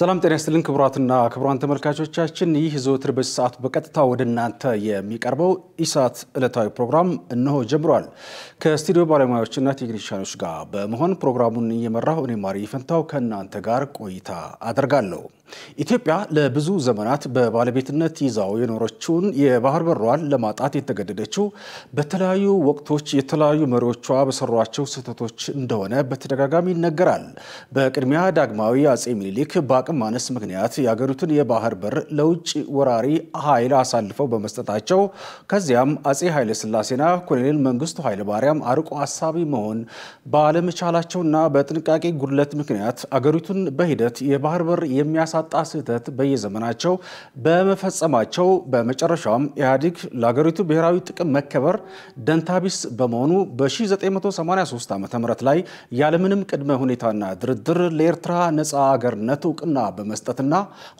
ሰላም ጤና ይስጥልን ክቡራትና ክቡራን ተመልካቾቻችን፣ ይህ ዘወትር በዚህ ሰዓት በቀጥታ ወደ እናንተ የሚቀርበው ኢሳት ዕለታዊ ፕሮግራም እነሆ ጀምሯል። ከስቱዲዮ ባለሙያዎችና ቴክኒሽያኖች ጋር በመሆን ፕሮግራሙን እየመራሁ እኔ ማሪ ፈንታው ከእናንተ ጋር ቆይታ አደርጋለሁ። ኢትዮጵያ ለብዙ ዘመናት በባለቤትነት ይዛው የኖረችውን የባህር በሯን ለማጣት የተገደደችው በተለያዩ ወቅቶች የተለያዩ መሪዎቿ በሰሯቸው ስህተቶች እንደሆነ በተደጋጋሚ ይነገራል። በቅድሚያ ዳግማዊ አጼ ሚኒሊክ በአቅም ማነስ ምክንያት የአገሪቱን የባህር በር ለውጭ ወራሪ ኃይል አሳልፈው በመስጠታቸው ከዚያም አጼ ኃይለ ስላሴና ኮሎኔል መንግስቱ ኃይለ ማርያም አርቆ አሳቢ መሆን ባለመቻላቸውና በጥንቃቄ ጉድለት ምክንያት አገሪቱን በሂደት የባህር በር የሚያሳ የተውሳጣ ስህተት በየዘመናቸው በመፈጸማቸው በመጨረሻም ኢህአዴግ ለሀገሪቱ ብሔራዊ ጥቅም መከበር ደንታቢስ በመሆኑ በ1983 ዓ ም ላይ ያለምንም ቅድመ ሁኔታና ድርድር ለኤርትራ ነፃ አገርነት እውቅና በመስጠትና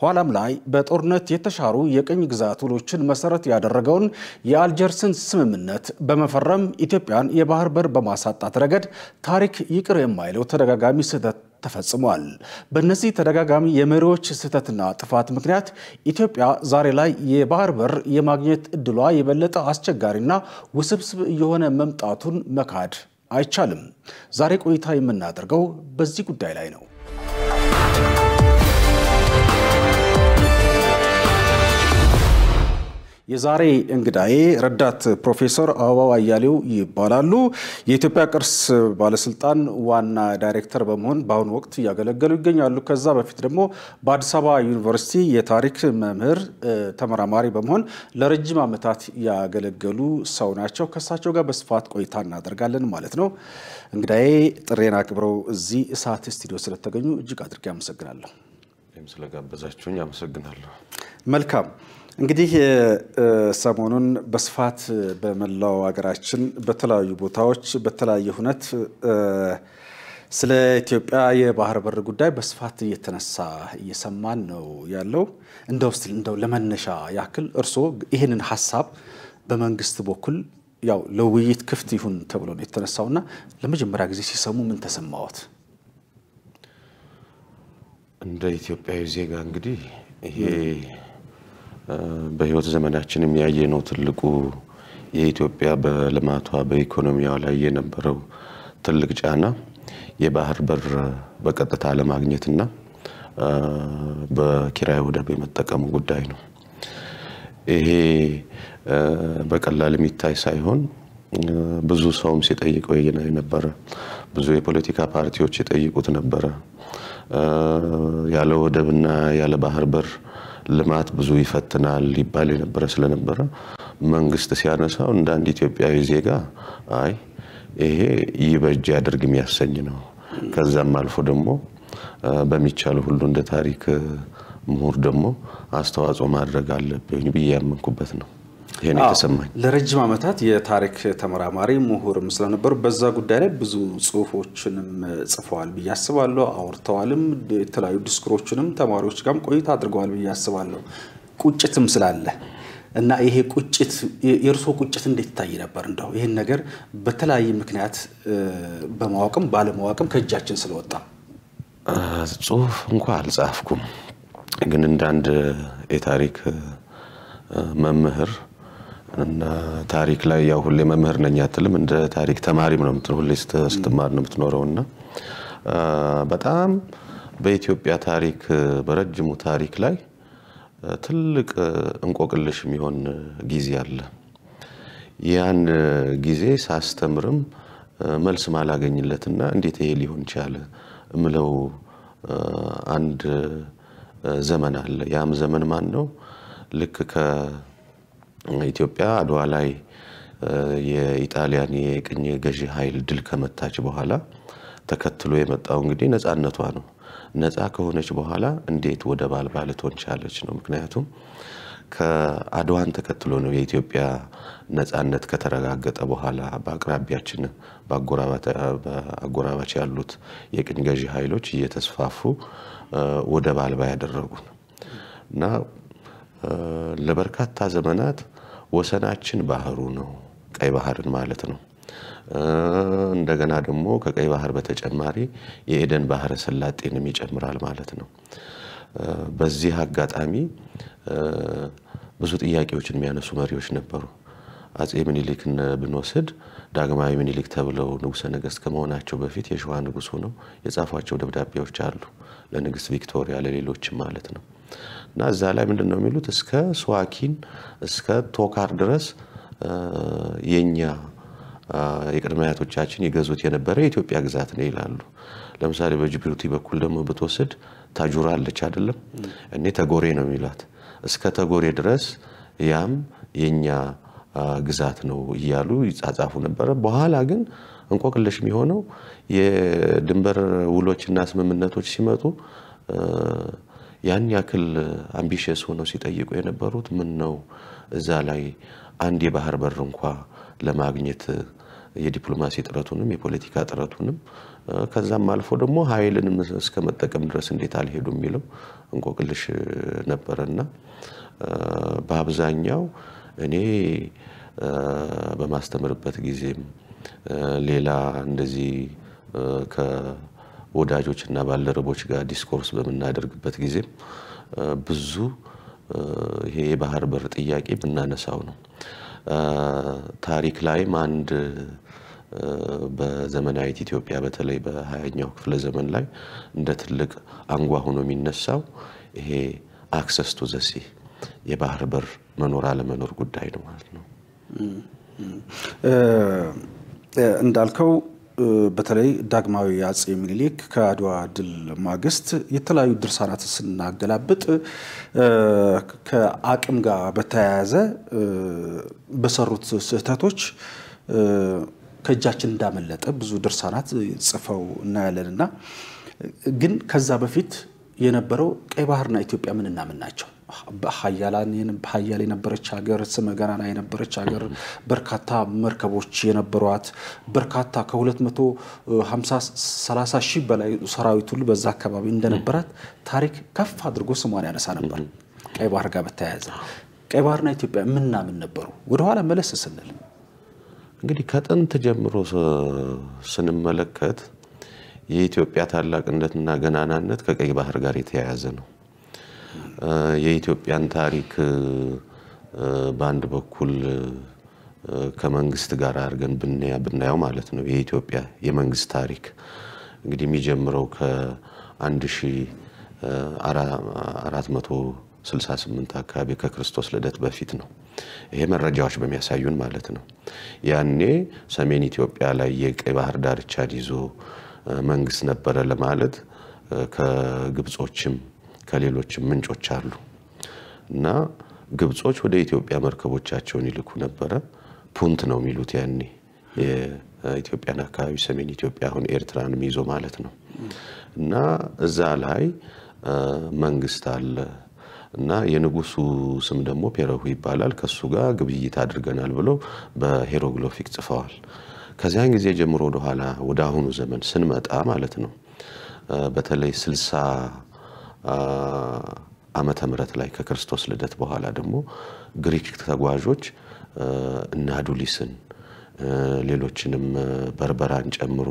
ኋላም ላይ በጦርነት የተሻሩ የቅኝ ግዛት ውሎችን መሰረት ያደረገውን የአልጀርስን ስምምነት በመፈረም ኢትዮጵያን የባህር በር በማሳጣት ረገድ ታሪክ ይቅር የማይለው ተደጋጋሚ ስህተት ተፈጽሟል። በእነዚህ ተደጋጋሚ የመሪዎች ስህተትና ጥፋት ምክንያት ኢትዮጵያ ዛሬ ላይ የባህር በር የማግኘት እድሏ የበለጠ አስቸጋሪና ውስብስብ እየሆነ መምጣቱን መካድ አይቻልም። ዛሬ ቆይታ የምናደርገው በዚህ ጉዳይ ላይ ነው። የዛሬ እንግዳዬ ረዳት ፕሮፌሰር አበባው አያሌው ይባላሉ። የኢትዮጵያ ቅርስ ባለስልጣን ዋና ዳይሬክተር በመሆን በአሁኑ ወቅት እያገለገሉ ይገኛሉ። ከዛ በፊት ደግሞ በአዲስ አበባ ዩኒቨርሲቲ የታሪክ መምህር ተመራማሪ በመሆን ለረጅም ዓመታት ያገለገሉ ሰው ናቸው። ከእሳቸው ጋር በስፋት ቆይታ እናደርጋለን ማለት ነው። እንግዳዬ ጥሬን አክብረው እዚህ እሳት ስቱዲዮ ስለተገኙ እጅግ አድርጌ አመሰግናለሁ። ስለጋበዛችሁኝ አመሰግናለሁ። መልካም እንግዲህ ሰሞኑን በስፋት በመላው ሀገራችን በተለያዩ ቦታዎች በተለያየ ሁነት ስለ ኢትዮጵያ የባህር በር ጉዳይ በስፋት እየተነሳ እየሰማን ነው ያለው። እንደው እስኪ እንደው ለመነሻ ያክል እርስዎ ይህንን ሀሳብ በመንግስት በኩል ያው ለውይይት ክፍት ይሁን ተብሎ ነው የተነሳውና ለመጀመሪያ ጊዜ ሲሰሙ ምን ተሰማዎት? እንደ ኢትዮጵያዊ ዜጋ እንግዲህ ይሄ በህይወት ዘመናችን የሚያየ ነው ትልቁ የኢትዮጵያ በልማቷ በኢኮኖሚዋ ላይ የነበረው ትልቅ ጫና የባህር በር በቀጥታ ለማግኘትና በኪራይ ወደብ የመጠቀሙ ጉዳይ ነው። ይሄ በቀላል የሚታይ ሳይሆን ብዙ ሰውም ሲጠይቀው የነበረ ብዙ የፖለቲካ ፓርቲዎች የጠይቁት ነበረ። ያለ ወደብና ያለ ባህር በር ልማት ብዙ ይፈትናል ሊባል የነበረ ስለነበረ መንግስት ሲያነሳው እንደ አንድ ኢትዮጵያዊ ዜጋ አይ ይሄ ይበጅ ያደርግ የሚያሰኝ ነው። ከዛም አልፎ ደግሞ በሚቻሉ ሁሉ እንደ ታሪክ ምሁር ደግሞ አስተዋጽኦ ማድረግ አለብኝ ብዬ ያመንኩበት ነው። ይሄን የተሰማኝ። ለረጅም ዓመታት የታሪክ ተመራማሪ ምሁርም ስለነበሩ በዛ ጉዳይ ላይ ብዙ ጽሁፎችንም ጽፈዋል ብዬ አስባለሁ። አውርተዋልም፣ የተለያዩ ዲስክሮችንም ተማሪዎች ጋርም ቆይታ አድርገዋል ብዬ አስባለሁ። ቁጭትም ስላለ እና ይሄ ቁጭት የእርስዎ ቁጭት እንዴት ይታይ ነበር? እንደው ይህን ነገር በተለያየ ምክንያት በማወቅም ባለማወቅም ከእጃችን ስለወጣ ጽሁፍ እንኳ አልጻፍኩም፣ ግን እንደ አንድ የታሪክ መምህር እና ታሪክ ላይ ያው ሁሌ መምህር ነኝ አትልም፣ እንደ ታሪክ ተማሪም ነው የምትኖረው። ሁሌ ስትማር ነው የምትኖረው እና በጣም በኢትዮጵያ ታሪክ በረጅሙ ታሪክ ላይ ትልቅ እንቆቅልሽ የሚሆን ጊዜ አለ። ያን ጊዜ ሳስተምርም መልስ ማላገኝለትና እንዴት ይሄ ሊሆን ቻለ እምለው አንድ ዘመን አለ። ያም ዘመን ማን ነው ልክ ኢትዮጵያ አድዋ ላይ የኢጣሊያን የቅኝ ገዢ ኃይል ድል ከመታች በኋላ ተከትሎ የመጣው እንግዲህ ነፃነቷ ነው። ነፃ ከሆነች በኋላ እንዴት ወደ ባልባ ልትሆን ቻለች ነው። ምክንያቱም ከአድዋን ተከትሎ ነው የኢትዮጵያ ነፃነት ከተረጋገጠ በኋላ በአቅራቢያችን በአጎራባች ያሉት የቅኝ ገዢ ኃይሎች እየተስፋፉ ወደ ባልባ ያደረጉ እና ለበርካታ ዘመናት ወሰናችን ባህሩ ነው። ቀይ ባህርን ማለት ነው። እንደገና ደግሞ ከቀይ ባህር በተጨማሪ የኤደን ባህረ ሰላጤንም ይጨምራል ማለት ነው። በዚህ አጋጣሚ ብዙ ጥያቄዎችን የሚያነሱ መሪዎች ነበሩ። አጼ ምኒልክን ብንወስድ ዳግማዊ ምኒልክ ተብለው ንጉሰ ነገስት ከመሆናቸው በፊት የሸዋ ንጉስ ሆነው የጻፏቸው ደብዳቤዎች አሉ፣ ለንግስት ቪክቶሪያ ለሌሎችም ማለት ነው። እና እዛ ላይ ምንድን ነው የሚሉት እስከ ስዋኪን እስከ ቶካር ድረስ የኛ የቅድመ አያቶቻችን የገዙት የነበረ የኢትዮጵያ ግዛት ነው ይላሉ። ለምሳሌ በጅቡቲ በኩል ደግሞ ብትወስድ ታጁራ አለች አይደለም? እኔ ተጎሬ ነው የሚሏት። እስከ ተጎሬ ድረስ ያም የኛ ግዛት ነው እያሉ ይጻጻፉ ነበረ። በኋላ ግን እንቆቅልሽ የሚሆነው የድንበር ውሎችና ስምምነቶች ሲመጡ ያን ያክል አምቢሽየስ ሆነው ሲጠይቁ የነበሩት ምን ነው እዛ ላይ አንድ የባህር በር እንኳ ለማግኘት የዲፕሎማሲ ጥረቱንም የፖለቲካ ጥረቱንም ከዛም አልፎ ደግሞ ኃይልንም እስከ መጠቀም ድረስ እንዴት አልሄዱ የሚለው እንቆቅልሽ ነበረና በአብዛኛው እኔ በማስተምርበት ጊዜም ሌላ እንደዚህ ወዳጆችና ባልደረቦች ጋር ዲስኮርስ በምናደርግበት ጊዜ ብዙ ይሄ የባህር በር ጥያቄ የምናነሳው ነው። ታሪክ ላይም አንድ በዘመናዊት ኢትዮጵያ በተለይ በሀያኛው ክፍለ ዘመን ላይ እንደ ትልቅ አንጓ ሆኖ የሚነሳው ይሄ አክሰስ ቱ ዘሲ የባህር በር መኖር አለመኖር ጉዳይ ነው ማለት ነው። እንዳልከው በተለይ ዳግማዊ አጼ ምኒልክ ከአድዋ ድል ማግስት የተለያዩ ድርሳናት ስናገላብጥ ከአቅም ጋር በተያያዘ በሰሩት ስህተቶች ከእጃችን እንዳመለጠ ብዙ ድርሳናት ጽፈው እናያለን እና ግን ከዛ በፊት የነበረው ቀይ ባህርና ኢትዮጵያ ምንና ምን ናቸው? ሀያል የነበረች ሀገር ስመ ገናና የነበረች ሀገር በርካታ መርከቦች የነበሯት በርካታ ከ230 ሺህ በላይ ሰራዊት ሁሉ በዛ አካባቢ እንደነበራት ታሪክ ከፍ አድርጎ ስሟን ያነሳ ነበር። ቀይ ባህር ጋር በተያያዘ ቀይ ባህርና ኢትዮጵያ ምናምን ነበሩ። ወደኋላ መለስ ስንል እንግዲህ ከጥንት ጀምሮ ስንመለከት የኢትዮጵያ ታላቅነትና ገናናነት ከቀይ ባህር ጋር የተያያዘ ነው። የኢትዮጵያን ታሪክ በአንድ በኩል ከመንግስት ጋር አድርገን ብናየው ማለት ነው። የኢትዮጵያ የመንግስት ታሪክ እንግዲህ የሚጀምረው ከ1468 አካባቢ ከክርስቶስ ልደት በፊት ነው። ይሄ መረጃዎች በሚያሳዩን ማለት ነው። ያኔ ሰሜን ኢትዮጵያ ላይ የቀይ ባህር ዳርቻን ይዞ መንግስት ነበረ ለማለት ከግብጾችም ከሌሎችም ምንጮች አሉ እና ግብጾች ወደ ኢትዮጵያ መርከቦቻቸውን ይልኩ ነበረ። ፑንት ነው የሚሉት ያኔ የኢትዮጵያን አካባቢ ሰሜን ኢትዮጵያ አሁን ኤርትራን ይዞ ማለት ነው እና እዛ ላይ መንግስት አለ እና የንጉሱ ስም ደግሞ ፔረሁ ይባላል። ከሱ ጋር ግብይት አድርገናል ብለው በሄሮግሎፊክ ጽፈዋል። ከዚያን ጊዜ ጀምሮ ወደኋላ ወደ አሁኑ ዘመን ስንመጣ ማለት ነው በተለይ ስልሳ ዓመተ ምሕረት ላይ ከክርስቶስ ልደት በኋላ ደግሞ ግሪክ ተጓዦች እነ አዱሊስን ሌሎችንም በርበራን ጨምሮ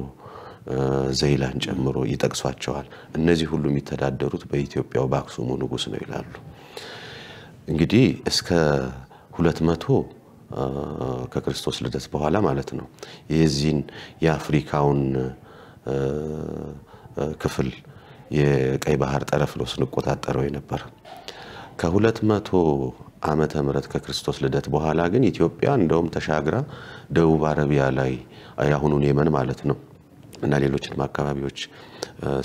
ዘይላን ጨምሮ ይጠቅሷቸዋል። እነዚህ ሁሉ የሚተዳደሩት በኢትዮጵያው በአክሱሙ ንጉስ ነው ይላሉ። እንግዲህ እስከ ሁለት መቶ ከክርስቶስ ልደት በኋላ ማለት ነው የዚህን የአፍሪካውን ክፍል የቀይ ባህር ጠረፍ ነው ስንቆጣጠረው የነበር። ከሁለት መቶ ዓመተ ምህረት ከክርስቶስ ልደት በኋላ ግን ኢትዮጵያ እንደውም ተሻግራ ደቡብ አረቢያ ላይ ያሁኑን የመን ማለት ነው እና ሌሎችንም አካባቢዎች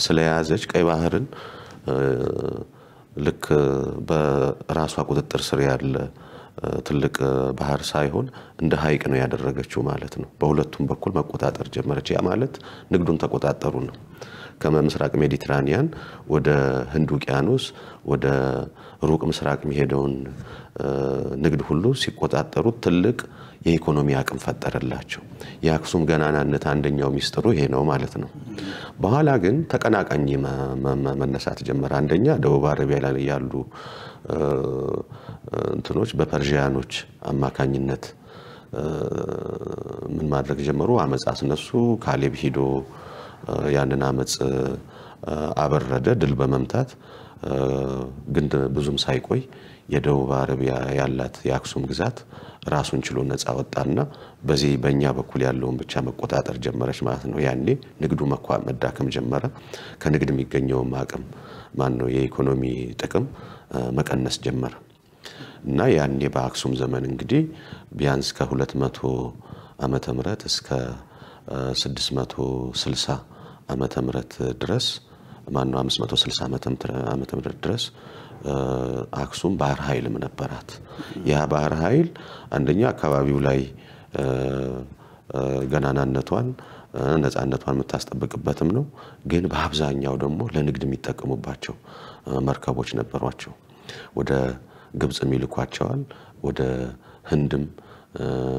ስለያዘች ቀይ ባህርን ልክ በራሷ ቁጥጥር ስር ያለ ትልቅ ባህር ሳይሆን እንደ ሀይቅ ነው ያደረገችው ማለት ነው። በሁለቱም በኩል መቆጣጠር ጀመረች። ያ ማለት ንግዱን ተቆጣጠሩ ነው። ከምስራቅ ሜዲትራኒያን ወደ ህንድ ውቅያኖስ ወደ ሩቅ ምስራቅ የሚሄደውን ንግድ ሁሉ ሲቆጣጠሩት ትልቅ የኢኮኖሚ አቅም ፈጠረላቸው። የአክሱም ገናናነት አንደኛው ሚስጥሩ ይሄ ነው ማለት ነው። በኋላ ግን ተቀናቃኝ መነሳት ጀመረ። አንደኛ ደቡብ አረቢያ ላይ ያሉ እንትኖች በፐርዥያኖች አማካኝነት ምን ማድረግ ጀመሩ? አመፃ አስነሱ። ካሌብ ሂዶ ያንን አመፅ አበረደ ድል በመምታት ግን ብዙም ሳይቆይ የደቡብ አረቢያ ያላት የአክሱም ግዛት ራሱን ችሎ ነፃ ወጣና በዚህ በእኛ በኩል ያለውን ብቻ መቆጣጠር ጀመረች ማለት ነው። ያኔ ንግዱ መኳ መዳከም ጀመረ። ከንግድ የሚገኘውም አቅም ማን ነው የኢኮኖሚ ጥቅም መቀነስ ጀመረ እና ያኔ በአክሱም ዘመን እንግዲህ ቢያንስ ከ መቶ ዓመተ ምህረት እስከ 660 ዓመተ ምህረት ድረስ ማነው 560 ዓመተ ምህረት ድረስ አክሱም ባህር ኃይልም ነበራት። ያ ባህር ኃይል አንደኛ አካባቢው ላይ ገናናነቷን ነፃነቷን የምታስጠብቅበትም ነው። ግን በአብዛኛው ደግሞ ለንግድ የሚጠቀሙባቸው መርከቦች ነበሯቸው። ወደ ግብፅም ይልኳቸዋል፣ ወደ ህንድም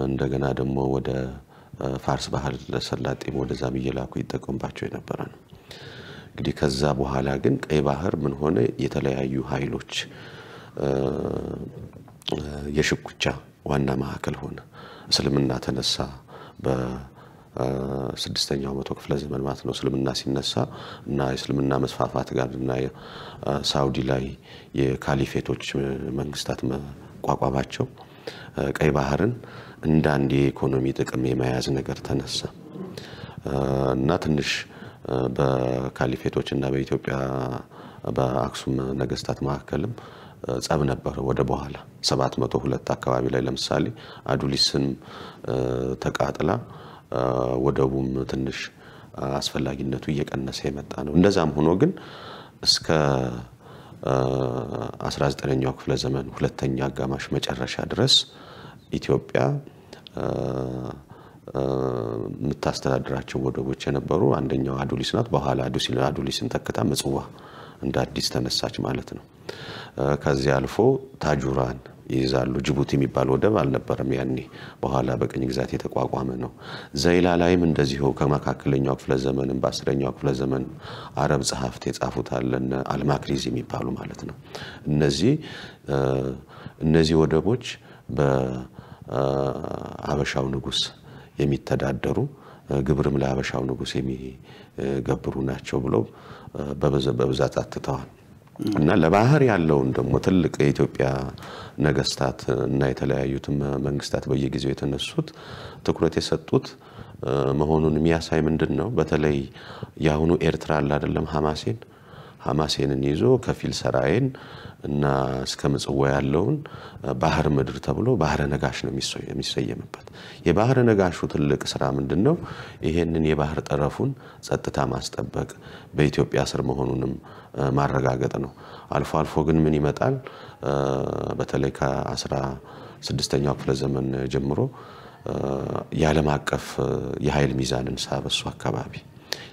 እንደገና ደግሞ ወደ ፋርስ ባህር ለሰላጤም ወደዛም እየላኩ ይጠቀምባቸው የነበረ ነው። እንግዲህ ከዛ በኋላ ግን ቀይ ባህር ምን ሆነ? የተለያዩ ኃይሎች የሽኩቻ ዋና ማዕከል ሆነ። እስልምና ተነሳ። በስድስተኛው መቶ ክፍለ ዘመን ማለት ነው እስልምና ሲነሳ እና የእስልምና መስፋፋት ጋር እና ሳውዲ ላይ የካሊፌቶች መንግስታት መቋቋማቸው ቀይ ባህርን እንዳንድ አንድ የኢኮኖሚ ጥቅም የመያዝ ነገር ተነሳ እና ትንሽ በካሊፌቶች እና በኢትዮጵያ በአክሱም ነገስታት መካከልም ጸብ ነበር። ወደ በኋላ 702 አካባቢ ላይ ለምሳሌ አዱሊስም ተቃጥላ ወደቡም ትንሽ አስፈላጊነቱ እየቀነሰ የመጣ ነው። እንደዛም ሆኖ ግን እስከ 19ኛው ክፍለ ዘመን ሁለተኛ አጋማሽ መጨረሻ ድረስ ኢትዮጵያ የምታስተዳድራቸው ወደቦች የነበሩ አንደኛው አዱሊስ ናት። በኋላ አዱሊስን ተክታ ምጽዋ እንደ አዲስ ተነሳች ማለት ነው። ከዚያ አልፎ ታጁራን ይይዛሉ። ጅቡቲ የሚባል ወደብ አልነበረም ያኔ፣ በኋላ በቅኝ ግዛት የተቋቋመ ነው። ዘይላ ላይም እንደዚሁ ከመካከለኛው ክፍለ ዘመንም በአስረኛው ክፍለ ዘመን አረብ ጸሐፍት የጻፉታለን አልማክሪዝ የሚባሉ ማለት ነው። እነዚህ እነዚህ ወደቦች አበሻው ንጉስ የሚተዳደሩ ግብርም ለአበሻው ንጉስ የሚገብሩ ናቸው ብለው በብዛት አትተዋል። እና ለባህር ያለውን ደግሞ ትልቅ የኢትዮጵያ ነገስታት እና የተለያዩትም መንግስታት በየጊዜው የተነሱት ትኩረት የሰጡት መሆኑን የሚያሳይ ምንድን ነው? በተለይ የአሁኑ ኤርትራ አለ አይደለም ሐማሴን ይዞ ከፊል ሰራዬን እና እስከ ምጽዋ ያለውን ባህር ምድር ተብሎ ባህረ ነጋሽ ነው የሚሰየምበት። የባህረ ነጋሹ ትልቅ ስራ ምንድን ነው? ይሄንን የባህር ጠረፉን ጸጥታ ማስጠበቅ በኢትዮጵያ ስር መሆኑንም ማረጋገጥ ነው። አልፎ አልፎ ግን ምን ይመጣል? በተለይ ከአስራ ስድስተኛው ክፍለ ዘመን ጀምሮ የዓለም አቀፍ የኃይል ሚዛንን ሳበሱ አካባቢ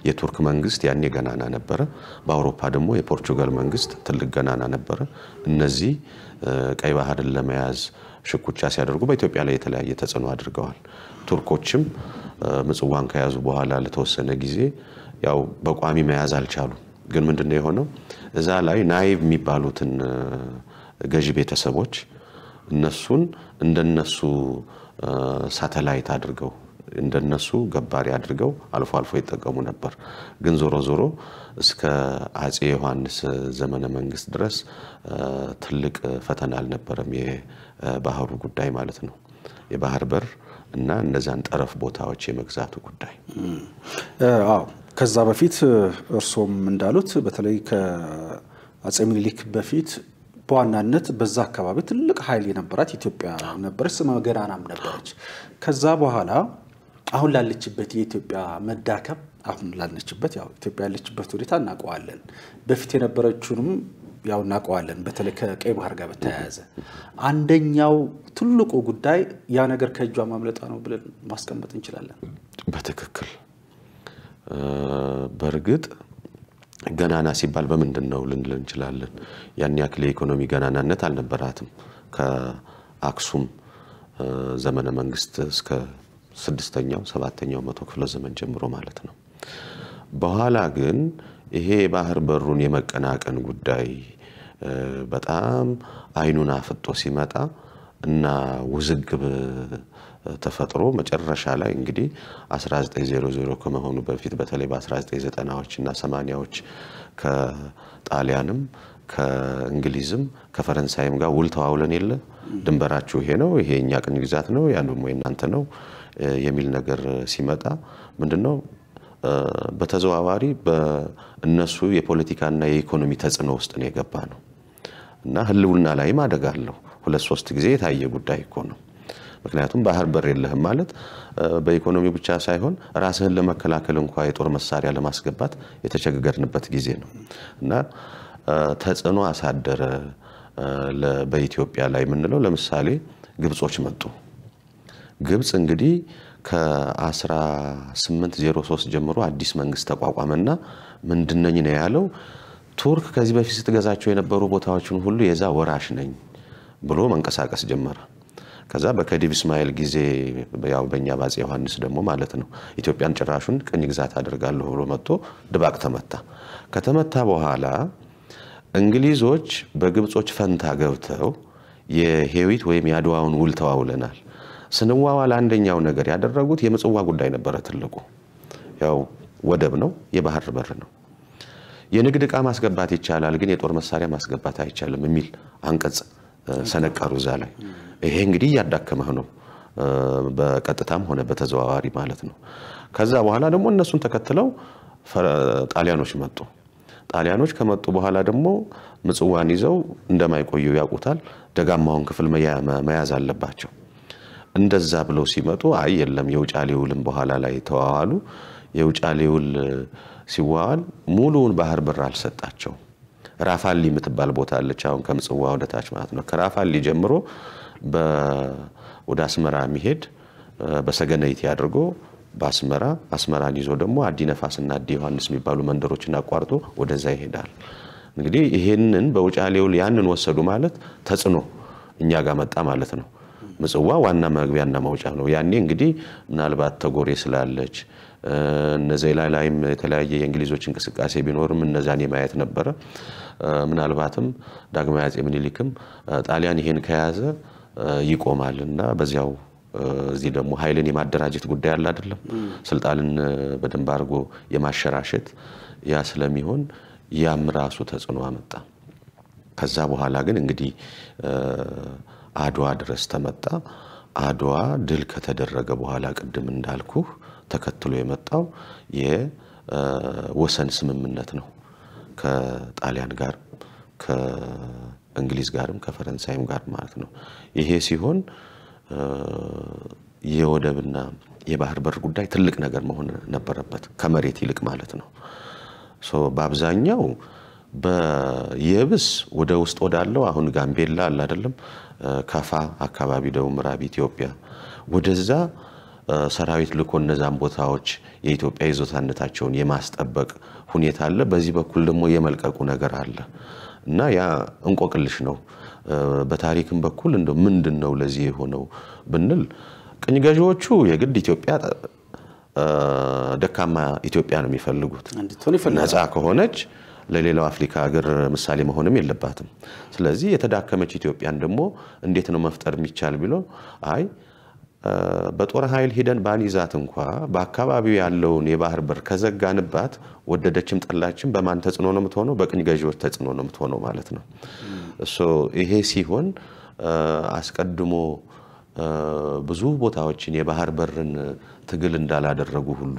የቱርክ መንግስት ያኔ ገናና ነበረ። በአውሮፓ ደግሞ የፖርቹጋል መንግስት ትልቅ ገናና ነበረ። እነዚህ ቀይ ባህርን ለመያዝ ሽኩቻ ሲያደርጉ በኢትዮጵያ ላይ የተለያየ ተጽዕኖ አድርገዋል። ቱርኮችም ምጽዋን ከያዙ በኋላ ለተወሰነ ጊዜ ያው በቋሚ መያዝ አልቻሉም። ግን ምንድነው የሆነው እዛ ላይ ናይብ የሚባሉትን ገዢ ቤተሰቦች እነሱን እንደነሱ ሳተላይት አድርገው እንደነሱ ገባሪ አድርገው አልፎ አልፎ ይጠቀሙ ነበር። ግን ዞሮ ዞሮ እስከ አፄ ዮሐንስ ዘመነ መንግስት ድረስ ትልቅ ፈተና አልነበረም የባህሩ ጉዳይ ማለት ነው። የባህር በር እና እነዛን ጠረፍ ቦታዎች የመግዛቱ ጉዳይ አዎ። ከዛ በፊት እርሶም እንዳሉት በተለይ ከአፄ ምኒልክ በፊት በዋናነት በዛ አካባቢ ትልቅ ኃይል የነበራት ኢትዮጵያ ነበረች፣ ስመ ገናናም ነበረች። ከዛ በኋላ አሁን ላለችበት የኢትዮጵያ መዳከም አሁን ላለችበት ያው ኢትዮጵያ ያለችበት ሁኔታ እናውቀዋለን። በፊት የነበረችውንም ያው እናውቀዋለን። በተለይ ከቀይ ባህር ጋር በተያያዘ አንደኛው ትልቁ ጉዳይ ያ ነገር ከእጇ ማምለጣ ነው ብለን ማስቀመጥ እንችላለን። በትክክል በእርግጥ ገናና ሲባል በምንድን ነው ልንል እንችላለን? ያን ያክል የኢኮኖሚ ገናናነት አልነበራትም ከአክሱም ዘመነ መንግስት እስከ ስድስተኛው ሰባተኛው መቶ ክፍለ ዘመን ጀምሮ ማለት ነው። በኋላ ግን ይሄ የባህር በሩን የመቀናቀን ጉዳይ በጣም አይኑን አፍጦ ሲመጣ እና ውዝግብ ተፈጥሮ መጨረሻ ላይ እንግዲህ 1900 ከመሆኑ በፊት በተለይ በ1990ዎች እና 80ዎች ከጣሊያንም ከእንግሊዝም ከፈረንሳይም ጋር ውል ተዋውለን የለ ድንበራችሁ ይሄ ነው፣ ይሄ እኛ ቅኝ ግዛት ነው፣ ያ ደግሞ የእናንተ ነው የሚል ነገር ሲመጣ ምንድነው በተዘዋዋሪ በእነሱ የፖለቲካና የኢኮኖሚ ተጽዕኖ ውስጥ ነው የገባ ነው እና ህልውና ላይም አደጋ አለው። ሁለት ሶስት ጊዜ የታየ ጉዳይ እኮ ነው። ምክንያቱም ባህር በር የለህም ማለት በኢኮኖሚ ብቻ ሳይሆን ራስህን ለመከላከል እንኳ የጦር መሳሪያ ለማስገባት የተቸገርንበት ጊዜ ነው እና ተጽዕኖ አሳደረ በኢትዮጵያ ላይ የምንለው ለምሳሌ ግብጾች መጡ። ግብፅ እንግዲህ ከ1803 ጀምሮ አዲስ መንግስት ተቋቋመና ምንድነኝ ነው ያለው ቱርክ ከዚህ በፊት ስትገዛቸው የነበሩ ቦታዎችን ሁሉ የዛ ወራሽ ነኝ ብሎ መንቀሳቀስ ጀመረ። ከዛ በከዲብ እስማኤል ጊዜ ያው በእኛ ባፄ ዮሐንስ ደግሞ ማለት ነው ኢትዮጵያን ጭራሹን ቅኝ ግዛት አደርጋለሁ ብሎ መጥቶ ድባቅ ተመታ። ከተመታ በኋላ እንግሊዞች በግብጾች ፈንታ ገብተው የሄዊት ወይም የአድዋውን ውል ተዋውለናል ስንዋዋል አንደኛው ነገር ያደረጉት የምጽዋ ጉዳይ ነበረ። ትልቁ ያው ወደብ ነው፣ የባህር በር ነው። የንግድ ዕቃ ማስገባት ይቻላል፣ ግን የጦር መሳሪያ ማስገባት አይቻልም የሚል አንቀጽ ሰነቀሩ እዛ ላይ። ይሄ እንግዲህ እያዳከመህ ነው፣ በቀጥታም ሆነ በተዘዋዋሪ ማለት ነው። ከዛ በኋላ ደግሞ እነሱን ተከትለው ጣሊያኖች መጡ። ጣሊያኖች ከመጡ በኋላ ደግሞ ምጽዋን ይዘው እንደማይቆዩ ያውቁታል። ደጋማውን ክፍል መያዝ አለባቸው። እንደዛ ብለው ሲመጡ አይ የለም የውጫሌ ውልም በኋላ ላይ ተዋዋሉ። የውጫሌ ውል ሲዋዋል ሙሉውን ባህር በር አልሰጣቸው። ራፋሊ የምትባል ቦታ አለች፣ አሁን ከምጽዋ ወደታች ማለት ነው። ከራፋሊ ጀምሮ ወደ አስመራ የሚሄድ በሰገነይት አድርጎ በአስመራ አስመራን ይዞ ደግሞ አዲ ነፋስና አዲ ዮሐንስ የሚባሉ መንደሮችን አቋርጦ ወደዛ ይሄዳል። እንግዲህ ይህንን በውጫሌ ውል ያንን ወሰዱ ማለት ተጽዕኖ እኛ ጋር መጣ ማለት ነው። ምጽዋ ዋና መግቢያና መውጫ ነው። ያኔ እንግዲህ ምናልባት ተጎሬ ስላለች እነዚህ ላይ ላይም የተለያየ የእንግሊዞች እንቅስቃሴ ቢኖርም እነዛን የማየት ነበረ። ምናልባትም ዳግማዊ አጼ ምኒልክም ጣሊያን ይሄን ከያዘ ይቆማል እና በዚያው እዚህ ደግሞ ኃይልን የማደራጀት ጉዳይ አለ አይደለም፣ ስልጣንን በደንብ አድርጎ የማሸራሸት ያ ስለሚሆን ያም ራሱ ተጽዕኖ አመጣ። ከዛ በኋላ ግን እንግዲህ አድዋ ድረስ ተመጣ። አድዋ ድል ከተደረገ በኋላ ቅድም እንዳልኩህ ተከትሎ የመጣው የወሰን ስምምነት ነው። ከጣሊያን ጋር ከእንግሊዝ ጋርም ከፈረንሳይም ጋር ማለት ነው። ይሄ ሲሆን የወደብና የባህር በር ጉዳይ ትልቅ ነገር መሆን ነበረበት፣ ከመሬት ይልቅ ማለት ነው። በአብዛኛው በየብስ ወደ ውስጥ ወዳለው አሁን ጋምቤላ አለ አይደለም ከፋ አካባቢ ደቡብ ምዕራብ ኢትዮጵያ ወደዛ ሰራዊት ልኮ እነዛን ቦታዎች የኢትዮጵያ ይዞታነታቸውን የማስጠበቅ ሁኔታ አለ። በዚህ በኩል ደግሞ የመልቀቁ ነገር አለ እና ያ እንቆቅልሽ ነው። በታሪክም በኩል እንደ ምንድን ነው ለዚህ የሆነው ብንል ቅኝ ገዢዎቹ የግድ ኢትዮጵያ ደካማ ኢትዮጵያ ነው የሚፈልጉት ነፃ ከሆነች ለሌላው አፍሪካ ሀገር ምሳሌ መሆንም የለባትም። ስለዚህ የተዳከመች ኢትዮጵያን ደግሞ እንዴት ነው መፍጠር የሚቻል ቢለው አይ በጦር ኃይል ሂደን ባንይዛት እንኳ በአካባቢው ያለውን የባህር በር ከዘጋንባት ወደደችም ጠላችም በማን ተጽዕኖ ነው የምትሆነው? በቅኝ ገዢዎች ተጽዕኖ ነው የምትሆነው ማለት ነው። ይሄ ሲሆን አስቀድሞ ብዙ ቦታዎችን የባህር በርን ትግል እንዳላደረጉ ሁሉ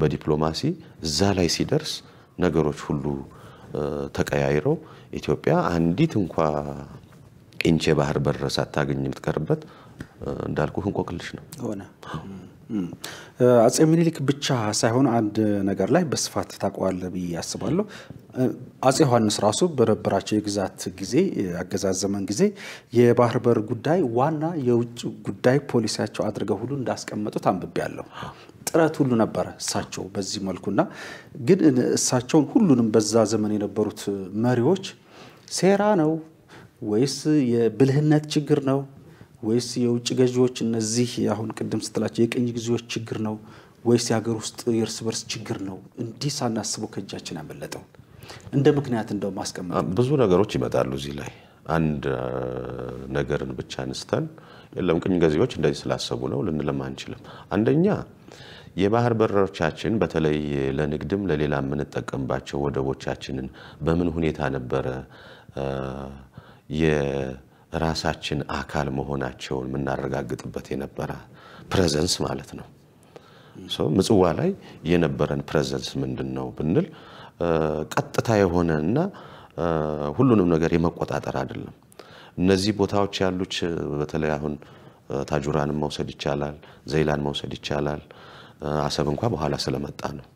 በዲፕሎማሲ እዛ ላይ ሲደርስ ነገሮች ሁሉ ተቀያይረው ኢትዮጵያ አንዲት እንኳ ቂንቼ ባህር በር ሳታገኝ የምትቀርበት እንዳልኩ እንቆቅልሽ ነው ሆነ። አጼ ምኒልክ ብቻ ሳይሆን አንድ ነገር ላይ በስፋት ታውቀዋለህ ብዬ አስባለሁ። አጼ ዮሐንስ ራሱ በነበራቸው የግዛት ጊዜ አገዛዝ ዘመን ጊዜ የባህር በር ጉዳይ ዋና የውጭ ጉዳይ ፖሊሲያቸው አድርገው ሁሉ እንዳስቀመጡት አንብቤያለሁ። ጥረት ሁሉ ነበረ እሳቸው በዚህ መልኩና ግን እሳቸውን ሁሉንም በዛ ዘመን የነበሩት መሪዎች ሴራ ነው ወይስ የብልህነት ችግር ነው ወይስ የውጭ ገዢዎች እነዚህ አሁን ቅድም ስትላቸው የቅኝ ጊዜዎች ችግር ነው ወይስ የሀገር ውስጥ የእርስ በርስ ችግር ነው? እንዲህ ሳናስበው ከእጃችን ያመለጠው እንደ ምክንያት እንደው ማስቀመጥ ብዙ ነገሮች ይመጣሉ እዚህ ላይ አንድ ነገርን ብቻ አንስተን የለም ቅኝ ገዜዎች እንደዚህ ስላሰቡ ነው ልንለም አንችልም። አንደኛ የባህር በረሮቻችን በተለይ ለንግድም ለሌላ የምንጠቀምባቸው ወደቦቻችንን በምን ሁኔታ ነበረ የራሳችን አካል መሆናቸውን የምናረጋግጥበት የነበረ ፕሬዘንስ ማለት ነው። ምጽዋ ላይ የነበረን ፕሬዘንስ ምንድን ነው ብንል ቀጥታ የሆነ እና ሁሉንም ነገር የመቆጣጠር አይደለም። እነዚህ ቦታዎች ያሉት በተለይ አሁን ታጁራንም መውሰድ ይቻላል፣ ዘይላን መውሰድ ይቻላል። አሰብ እንኳ በኋላ ስለመጣ ነው።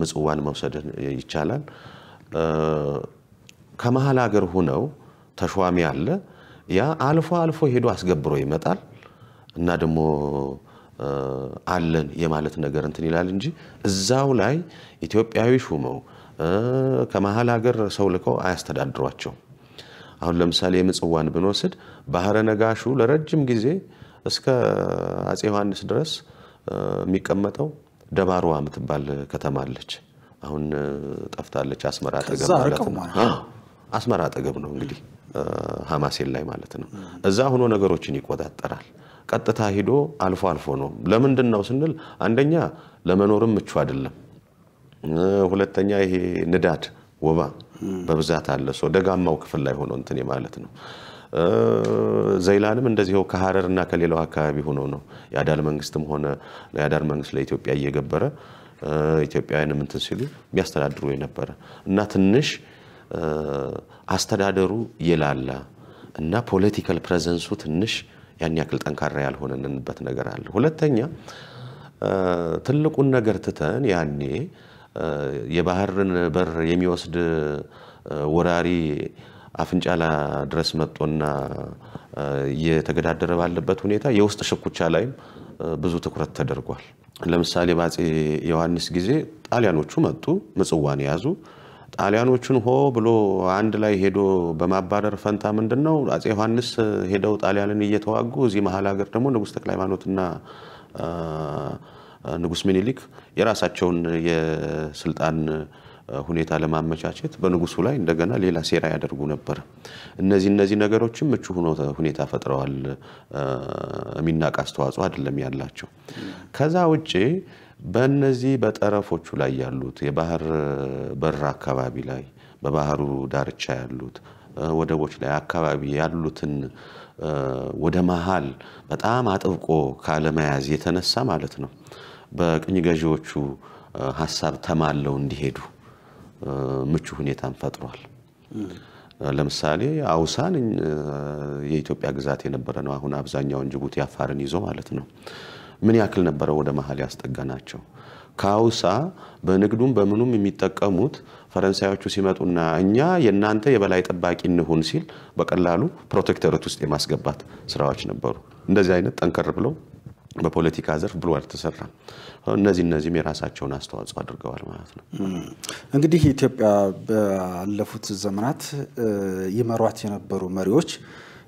ምጽዋን መውሰድ ይቻላል። ከመሀል ሀገር ሁነው ተሿሚ አለ። ያ አልፎ አልፎ ሄዶ አስገብሮ ይመጣል እና ደግሞ አለን የማለት ነገር እንትን ይላል እንጂ እዛው ላይ ኢትዮጵያዊ ሹመው ከመሀል ሀገር ሰው ልከው አያስተዳድሯቸው። አሁን ለምሳሌ የምጽዋን ብንወስድ ባህረ ነጋሹ ለረጅም ጊዜ እስከ አፄ ዮሐንስ ድረስ የሚቀመጠው ደባሩዋ የምትባል ከተማ አለች። አሁን ጠፍታለች። አስመራ አጠገብ ማለት ነው። አስመራ አጠገብ ነው እንግዲህ ሀማሴን ላይ ማለት ነው። እዛ ሆኖ ነገሮችን ይቆጣጠራል። ቀጥታ ሂዶ አልፎ አልፎ ነው። ለምንድን ነው ስንል አንደኛ ለመኖርም ምቹ አይደለም። ሁለተኛ ይሄ ንዳድ ወባ በብዛት አለ። ሰው ደጋማው ክፍል ላይ ሆኖ እንትን ማለት ነው። ዘይላንም እንደዚሁ ከሀረርና ከሌላው አካባቢ ሆኖ ነው የአዳል መንግስትም ሆነ የአዳል መንግስት ለኢትዮጵያ እየገበረ ኢትዮጵያውያን እንትን ሲሉ የሚያስተዳድሩ የነበረ እና ትንሽ አስተዳደሩ የላላ እና ፖለቲካል ፕሬዘንሱ ትንሽ ያን ያክል ጠንካራ ያልሆነንበት ነገር አለ። ሁለተኛ ትልቁን ነገር ትተን ያኔ የባህርን በር የሚወስድ ወራሪ አፍንጫላ ድረስ መጦና እየተገዳደረ ባለበት ሁኔታ የውስጥ ሽኩቻ ላይም ብዙ ትኩረት ተደርጓል። ለምሳሌ በአፄ ዮሐንስ ጊዜ ጣሊያኖቹ መጡ፣ ምጽዋን የያዙ ጣሊያኖቹን ሆ ብሎ አንድ ላይ ሄዶ በማባረር ፈንታ ምንድን ነው አፄ ዮሐንስ ሄደው ጣሊያንን እየተዋጉ እዚህ መሀል ሀገር ደግሞ ንጉሥ ተክለ ሃይማኖትና ንጉሥ ሚኒሊክ የራሳቸውን የስልጣን ሁኔታ ለማመቻቸት በንጉሱ ላይ እንደገና ሌላ ሴራ ያደርጉ ነበር። እነዚህ እነዚህ ነገሮችም ምቹ ሁኔታ ፈጥረዋል። የሚናቅ አስተዋጽኦ አይደለም ያላቸው። ከዛ ውጭ በእነዚህ በጠረፎቹ ላይ ያሉት የባህር በር አካባቢ ላይ በባህሩ ዳርቻ ያሉት ወደቦች ላይ አካባቢ ያሉትን ወደ መሀል በጣም አጥብቆ ካለመያዝ የተነሳ ማለት ነው በቅኝ ገዢዎቹ ሀሳብ ተማለው እንዲሄዱ ምቹ ሁኔታን ፈጥሯል። ለምሳሌ አውሳን የኢትዮጵያ ግዛት የነበረ ነው። አሁን አብዛኛውን ጅቡቲ አፋርን ይዞ ማለት ነው። ምን ያክል ነበረ ወደ መሀል ያስጠጋ ናቸው። ከአውሳ በንግዱም በምኑም የሚጠቀሙት ፈረንሳዮቹ ሲመጡና እኛ የእናንተ የበላይ ጠባቂ እንሁን ሲል በቀላሉ ፕሮቴክተርት ውስጥ የማስገባት ስራዎች ነበሩ። እንደዚህ አይነት ጠንከር ብለው በፖለቲካ ዘርፍ ብሎ አልተሰራም። እነዚህ እነዚህም የራሳቸውን አስተዋጽኦ አድርገዋል ማለት ነው። እንግዲህ ኢትዮጵያ ባለፉት ዘመናት ይመሯት የነበሩ መሪዎች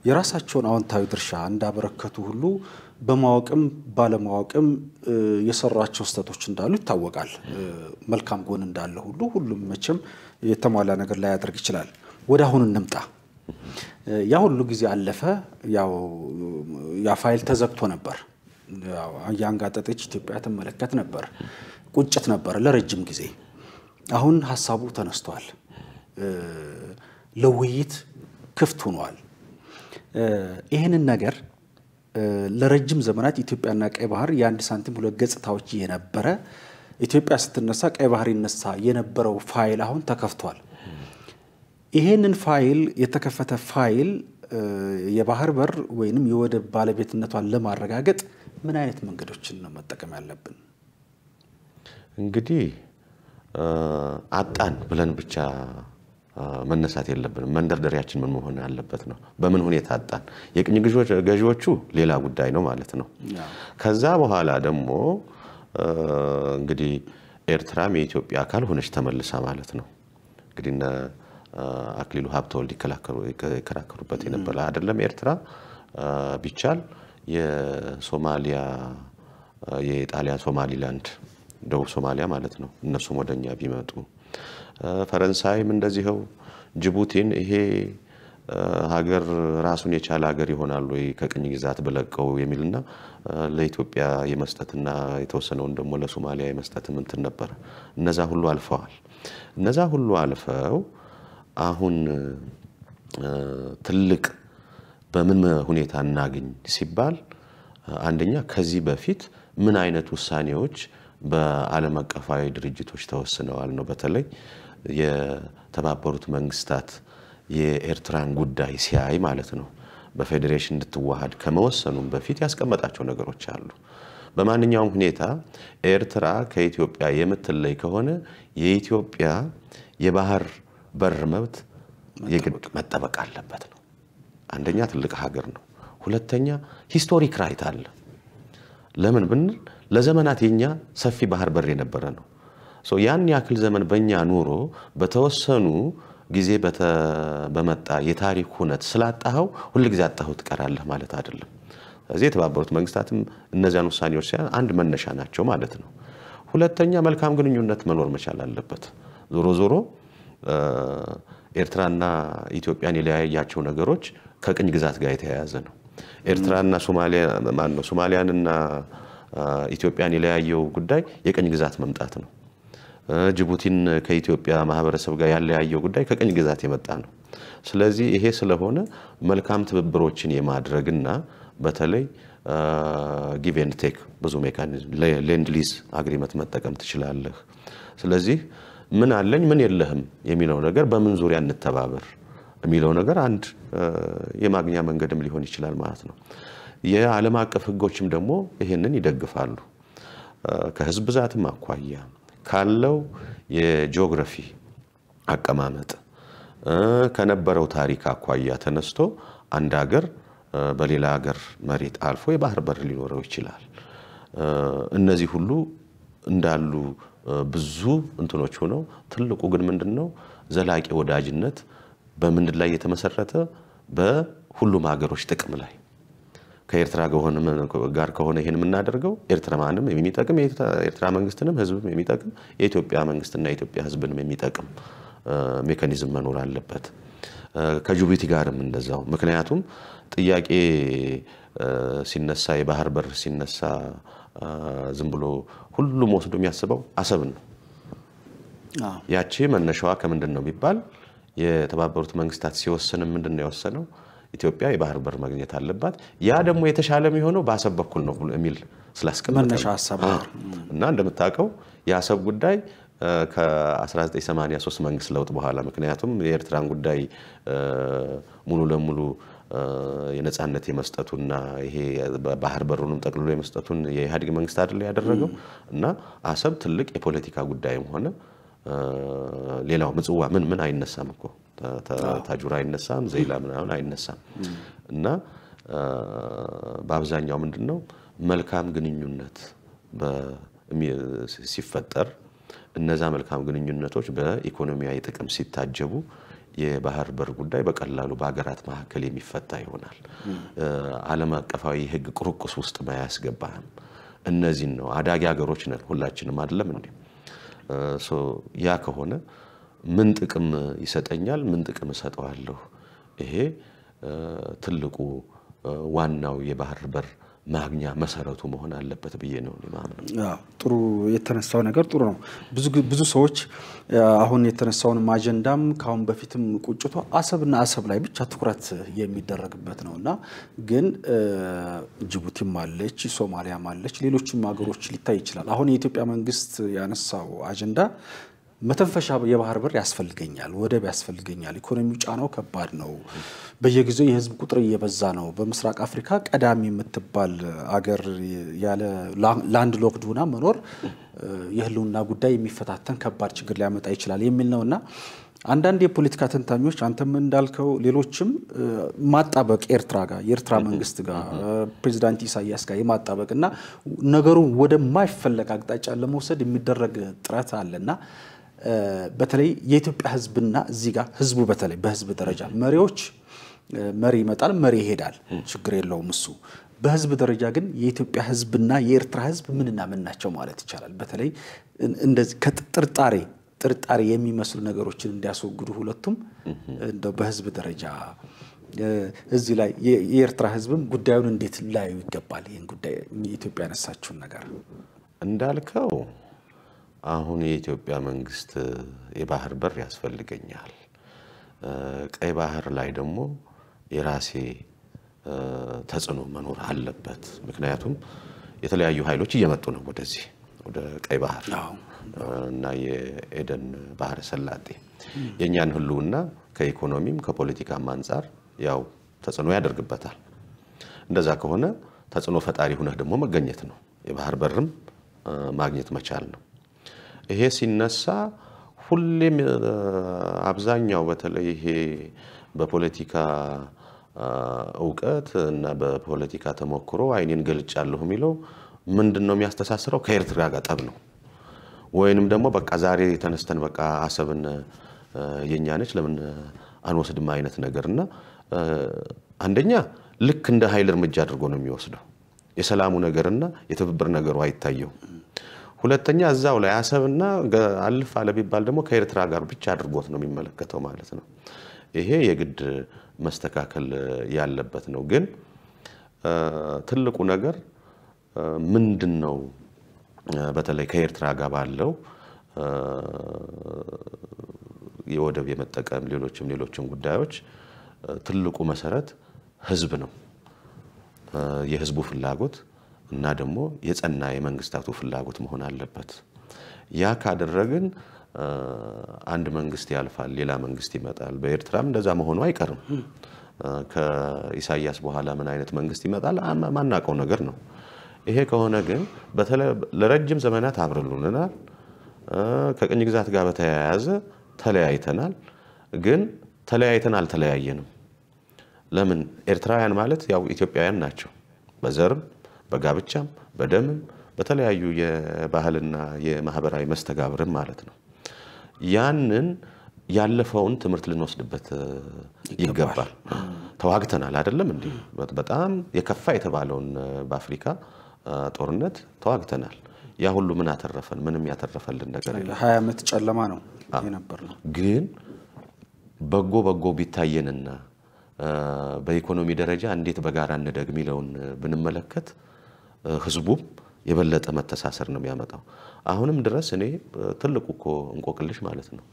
የራሳቸውን አዎንታዊ ድርሻ እንዳበረከቱ ሁሉ በማወቅም ባለማወቅም የሰሯቸው ስህተቶች እንዳሉ ይታወቃል። መልካም ጎን እንዳለ ሁሉ ሁሉም መቼም የተሟላ ነገር ላይ ያደርግ ይችላል። ወደ አሁን እንምጣ። ያ ሁሉ ጊዜ አለፈ። ያው ያ ፋይል ተዘግቶ ነበር። እያንጋጠጠች ኢትዮጵያ ትመለከት ነበር። ቁጭት ነበር ለረጅም ጊዜ። አሁን ሀሳቡ ተነስቷል፣ ለውይይት ክፍት ሆኗል። ይህንን ነገር ለረጅም ዘመናት ኢትዮጵያና ቀይ ባህር የአንድ ሳንቲም ሁለት ገጽታዎች የነበረ ኢትዮጵያ ስትነሳ ቀይ ባህር ይነሳ የነበረው ፋይል አሁን ተከፍቷል። ይሄንን ፋይል የተከፈተ ፋይል የባህር በር ወይንም የወደብ ባለቤትነቷን ለማረጋገጥ ምን አይነት መንገዶችን ነው መጠቀም ያለብን? እንግዲህ አጣን ብለን ብቻ መነሳት የለብንም። መንደርደሪያችን ምን መሆን ያለበት ነው? በምን ሁኔታ አጣን? የቅኝ ገዢዎቹ ሌላ ጉዳይ ነው ማለት ነው። ከዛ በኋላ ደግሞ እንግዲህ ኤርትራም የኢትዮጵያ አካል ሆነች ተመልሳ ማለት ነው። እንግዲህ እነ አክሊሉ ሀብተወልድ ይከራከሩበት የነበረ አይደለም ኤርትራ ቢቻል የሶማሊያ የጣሊያን ሶማሊላንድ ደቡብ ሶማሊያ ማለት ነው። እነሱም ወደኛ ቢመጡ ፈረንሳይም እንደዚህው ጅቡቲን ይሄ ሀገር ራሱን የቻለ ሀገር ይሆናሉ ወይ ከቅኝ ግዛት ብለቀው የሚልና ለኢትዮጵያ የመስጠትና የተወሰነውን ደግሞ ለሶማሊያ የመስጠት እንትን ነበር እነዛ ሁሉ አልፈዋል። እነዛ ሁሉ አልፈው አሁን ትልቅ በምን ሁኔታ እናገኝ ሲባል አንደኛ ከዚህ በፊት ምን አይነት ውሳኔዎች በዓለም አቀፋዊ ድርጅቶች ተወስነዋል ነው። በተለይ የተባበሩት መንግስታት የኤርትራን ጉዳይ ሲያይ ማለት ነው በፌዴሬሽን እንድትዋሃድ ከመወሰኑም በፊት ያስቀመጣቸው ነገሮች አሉ። በማንኛውም ሁኔታ ኤርትራ ከኢትዮጵያ የምትለይ ከሆነ የኢትዮጵያ የባህር በር መብት የግድ መጠበቅ አለበት። አንደኛ ትልቅ ሀገር ነው። ሁለተኛ ሂስቶሪክ ራይት አለ። ለምን ብንል ለዘመናት የኛ ሰፊ ባህር በር የነበረ ነው። ያን ያክል ዘመን በእኛ ኑሮ በተወሰኑ ጊዜ በመጣ የታሪክ ሁነት ስላጣኸው ሁልጊዜ አጣኸው ትቀራለህ ማለት አይደለም። ስለዚህ የተባበሩት መንግስታትም እነዚያን ውሳኔዎች ሲያ አንድ መነሻ ናቸው ማለት ነው። ሁለተኛ መልካም ግንኙነት መኖር መቻል አለበት። ዞሮ ዞሮ ኤርትራና ኢትዮጵያን የለያያቸው ነገሮች ከቅኝ ግዛት ጋር የተያያዘ ነው። ኤርትራና ማን ነው ሶማሊያንና ኢትዮጵያን የለያየው ጉዳይ የቅኝ ግዛት መምጣት ነው። ጅቡቲን ከኢትዮጵያ ማህበረሰብ ጋር ያለያየው ጉዳይ ከቅኝ ግዛት የመጣ ነው። ስለዚህ ይሄ ስለሆነ መልካም ትብብሮችን የማድረግና በተለይ ጊቭ ኤንድ ቴክ ብዙ ሜካኒዝም ሌንድ ሊዝ አግሪመንት መጠቀም ትችላለህ። ስለዚህ ምን አለኝ ምን የለህም የሚለው ነገር በምን ዙሪያ እንተባበር የሚለው ነገር አንድ የማግኛ መንገድም ሊሆን ይችላል ማለት ነው። የዓለም አቀፍ ሕጎችም ደግሞ ይህንን ይደግፋሉ። ከህዝብ ብዛትም አኳያ ካለው የጂኦግራፊ አቀማመጥ ከነበረው ታሪክ አኳያ ተነስቶ አንድ ሀገር በሌላ ሀገር መሬት አልፎ የባህር በር ሊኖረው ይችላል። እነዚህ ሁሉ እንዳሉ ብዙ እንትኖች ሆነው ትልቁ ግን ምንድን ነው ዘላቂ ወዳጅነት በምንድን ላይ የተመሰረተ በሁሉም ሀገሮች ጥቅም ላይ ከኤርትራ ጋር ከሆነ ይህን የምናደርገው ኤርትራማንም የሚጠቅም የኤርትራ መንግስትንም ህዝብም የሚጠቅም የኢትዮጵያ መንግስትና የኢትዮጵያ ህዝብንም የሚጠቅም ሜካኒዝም መኖር አለበት። ከጅቡቲ ጋርም እንደዛው። ምክንያቱም ጥያቄ ሲነሳ የባህር በር ሲነሳ ዝም ብሎ ሁሉም ወስዶ የሚያስበው አሰብን ነው። ያቺ መነሻዋ ከምንድን ነው ቢባል የተባበሩት መንግስታት ሲወስን ምንድን ነው የወሰነው? ኢትዮጵያ የባህር በር ማግኘት አለባት። ያ ደግሞ የተሻለ የሚሆነው በአሰብ በኩል ነው የሚል ስላስቀመጠ እና እንደምታውቀው የአሰብ ጉዳይ ከ1983 መንግስት ለውጥ በኋላ ምክንያቱም የኤርትራን ጉዳይ ሙሉ ለሙሉ የነፃነት የመስጠቱና ይሄ ባህር በሩንም ጠቅልሎ የመስጠቱን የኢህአዴግ መንግስት አይደለ ያደረገው እና አሰብ ትልቅ የፖለቲካ ጉዳይም ሆነ ሌላው ምጽዋ ምን ምን አይነሳም እኮ ታጁር አይነሳም፣ ዘይላ ምናምን አይነሳም። እና በአብዛኛው ምንድን ነው መልካም ግንኙነት ሲፈጠር እነዛ መልካም ግንኙነቶች በኢኮኖሚያዊ ጥቅም ሲታጀቡ የባህር በር ጉዳይ በቀላሉ በሀገራት መካከል የሚፈታ ይሆናል። ዓለም አቀፋዊ ሕግ ቁርቁስ ውስጥ ማያስገባህም። እነዚህን ነው አዳጊ ሀገሮች ነን ሁላችንም አይደለም እንዲም ያ ከሆነ ምን ጥቅም ይሰጠኛል? ምን ጥቅም እሰጠዋለሁ? ይሄ ትልቁ ዋናው የባህር በር ማግኛ መሰረቱ መሆን አለበት ብዬ ነው ማምነው። ጥሩ የተነሳው ነገር ጥሩ ነው። ብዙ ሰዎች አሁን የተነሳውን አጀንዳም ከአሁን በፊትም ቁጭቶ አሰብና አሰብ ላይ ብቻ ትኩረት የሚደረግበት ነው እና ግን ጅቡቲም አለች፣ ሶማሊያም አለች፣ ሌሎችም ሀገሮች ሊታይ ይችላል። አሁን የኢትዮጵያ መንግስት ያነሳው አጀንዳ መተንፈሻ የባህር በር ያስፈልገኛል፣ ወደብ ያስፈልገኛል። ኢኮኖሚው ጫናው ከባድ ነው። በየጊዜው የህዝብ ቁጥር እየበዛ ነው። በምስራቅ አፍሪካ ቀዳሚ የምትባል አገር ያለ ላንድ ሎክድ ሆና መኖር የህልውና ጉዳይ የሚፈታተን ከባድ ችግር ሊያመጣ ይችላል የሚል እና አንዳንድ የፖለቲካ ተንታኞች አንተም እንዳልከው ሌሎችም ማጣበቅ ኤርትራ ጋር የኤርትራ መንግስት ጋር ፕሬዚዳንት ኢሳያስ ጋር የማጣበቅ እና ነገሩን ወደማይፈለግ አቅጣጫ ለመውሰድ የሚደረግ ጥረት አለና በተለይ የኢትዮጵያ ህዝብና እዚህ ጋር ህዝቡ በተለይ በህዝብ ደረጃ መሪዎች መሪ ይመጣል፣ መሪ ይሄዳል፣ ችግር የለውም እሱ። በህዝብ ደረጃ ግን የኢትዮጵያ ህዝብና የኤርትራ ህዝብ ምንና ምን ናቸው ማለት ይቻላል። በተለይ እንደዚህ ከጥርጣሬ ጥርጣሬ የሚመስሉ ነገሮችን እንዲያስወግዱ ሁለቱም እንደው በህዝብ ደረጃ እዚህ ላይ የኤርትራ ህዝብም ጉዳዩን እንዴት ላዩ ይገባል። ይህን ጉዳይ ኢትዮጵያ ያነሳችውን ነገር እንዳልከው አሁን የኢትዮጵያ መንግስት የባህር በር ያስፈልገኛል፣ ቀይ ባህር ላይ ደግሞ የራሴ ተጽዕኖ መኖር አለበት። ምክንያቱም የተለያዩ ኃይሎች እየመጡ ነው ወደዚህ ወደ ቀይ ባህር እና የኤደን ባህረ ሰላጤ የእኛን ህልውና ከኢኮኖሚም ከፖለቲካም አንጻር ያው ተጽዕኖ ያደርግበታል። እንደዛ ከሆነ ተጽዕኖ ፈጣሪ ሁነህ ደግሞ መገኘት ነው፣ የባህር በርም ማግኘት መቻል ነው። ይሄ ሲነሳ ሁሌም አብዛኛው በተለይ ይሄ በፖለቲካ እውቀት እና በፖለቲካ ተሞክሮ አይኔን ገልጫለሁ የሚለው ምንድን ነው የሚያስተሳስረው? ከኤርትራ ጋር ጠብ ነው ወይንም ደግሞ በቃ ዛሬ የተነስተን በቃ አሰብን የኛ ነች ለምን አንወስድም አይነት ነገር እና አንደኛ ልክ እንደ ኃይል እርምጃ አድርጎ ነው የሚወስደው የሰላሙ ነገርና የትብብር ነገሩ አይታየውም። ሁለተኛ እዛው ላይ አሰብና አልፍ አለ ቢባል ደግሞ ከኤርትራ ጋር ብቻ አድርጎት ነው የሚመለከተው ማለት ነው። ይሄ የግድ መስተካከል ያለበት ነው። ግን ትልቁ ነገር ምንድን ነው? በተለይ ከኤርትራ ጋር ባለው የወደብ የመጠቀም ሌሎችም ሌሎችም ጉዳዮች ትልቁ መሰረት ህዝብ ነው። የህዝቡ ፍላጎት እና ደግሞ የጸና የመንግስታቱ ፍላጎት መሆን አለበት። ያ ካደረግን አንድ መንግስት ያልፋል፣ ሌላ መንግስት ይመጣል። በኤርትራም እንደዛ መሆኑ አይቀርም። ከኢሳያስ በኋላ ምን አይነት መንግስት ይመጣል ማናቀው ነገር ነው። ይሄ ከሆነ ግን ለረጅም ዘመናት አብረሉንናል። ከቅኝ ግዛት ጋር በተያያዘ ተለያይተናል። ግን ተለያይተን አልተለያየንም። ለምን ኤርትራውያን ማለት ያው ኢትዮጵያውያን ናቸው በዘርም በጋብቻም በደምም በተለያዩ የባህልና የማህበራዊ መስተጋብርም ማለት ነው። ያንን ያለፈውን ትምህርት ልንወስድበት ይገባል። ተዋግተናል አይደለም እንዲህ በጣም የከፋ የተባለውን በአፍሪካ ጦርነት ተዋግተናል። ያ ሁሉ ምን አተረፈን? ምንም ያተረፈልን ነገር የለም። ሀያ ዓመት ጨለማ ነው የነበር ነው። ግን በጎ በጎ ቢታየንና በኢኮኖሚ ደረጃ እንዴት በጋራ እንደግ የሚለውን ብንመለከት ህዝቡም የበለጠ መተሳሰር ነው የሚያመጣው። አሁንም ድረስ እኔ ትልቁ እኮ እንቆቅልሽ ማለት ነው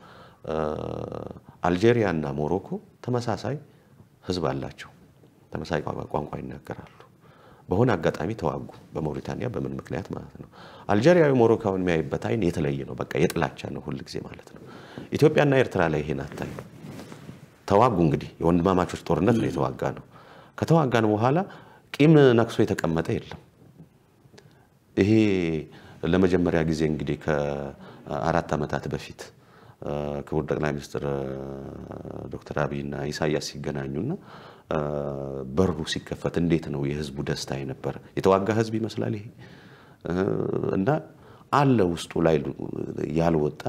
አልጄሪያ እና ሞሮኮ ተመሳሳይ ህዝብ አላቸው፣ ተመሳሳይ ቋንቋ ይናገራሉ። በሆነ አጋጣሚ ተዋጉ፣ በሞሪታንያ በምን ምክንያት ማለት ነው። አልጄሪያዊ ሞሮካውን የሚያይበት አይን የተለየ ነው። በቃ የጥላቻ ነው ሁል ጊዜ ማለት ነው። ኢትዮጵያና ኤርትራ ላይ ይሄን አታይ። ተዋጉ እንግዲህ የወንድማማቾች ጦርነት ነው የተዋጋ ነው። ከተዋጋን በኋላ ቂም ነክሶ የተቀመጠ የለም። ይሄ ለመጀመሪያ ጊዜ እንግዲህ ከአራት ዓመታት በፊት ክቡር ጠቅላይ ሚኒስትር ዶክተር አብይና ኢሳያስ ሲገናኙና በሩ ሲከፈት እንዴት ነው የህዝቡ ደስታ የነበረ። የተዋጋ ህዝብ ይመስላል ይሄ እና አለ ውስጡ ላይ ያልወጣ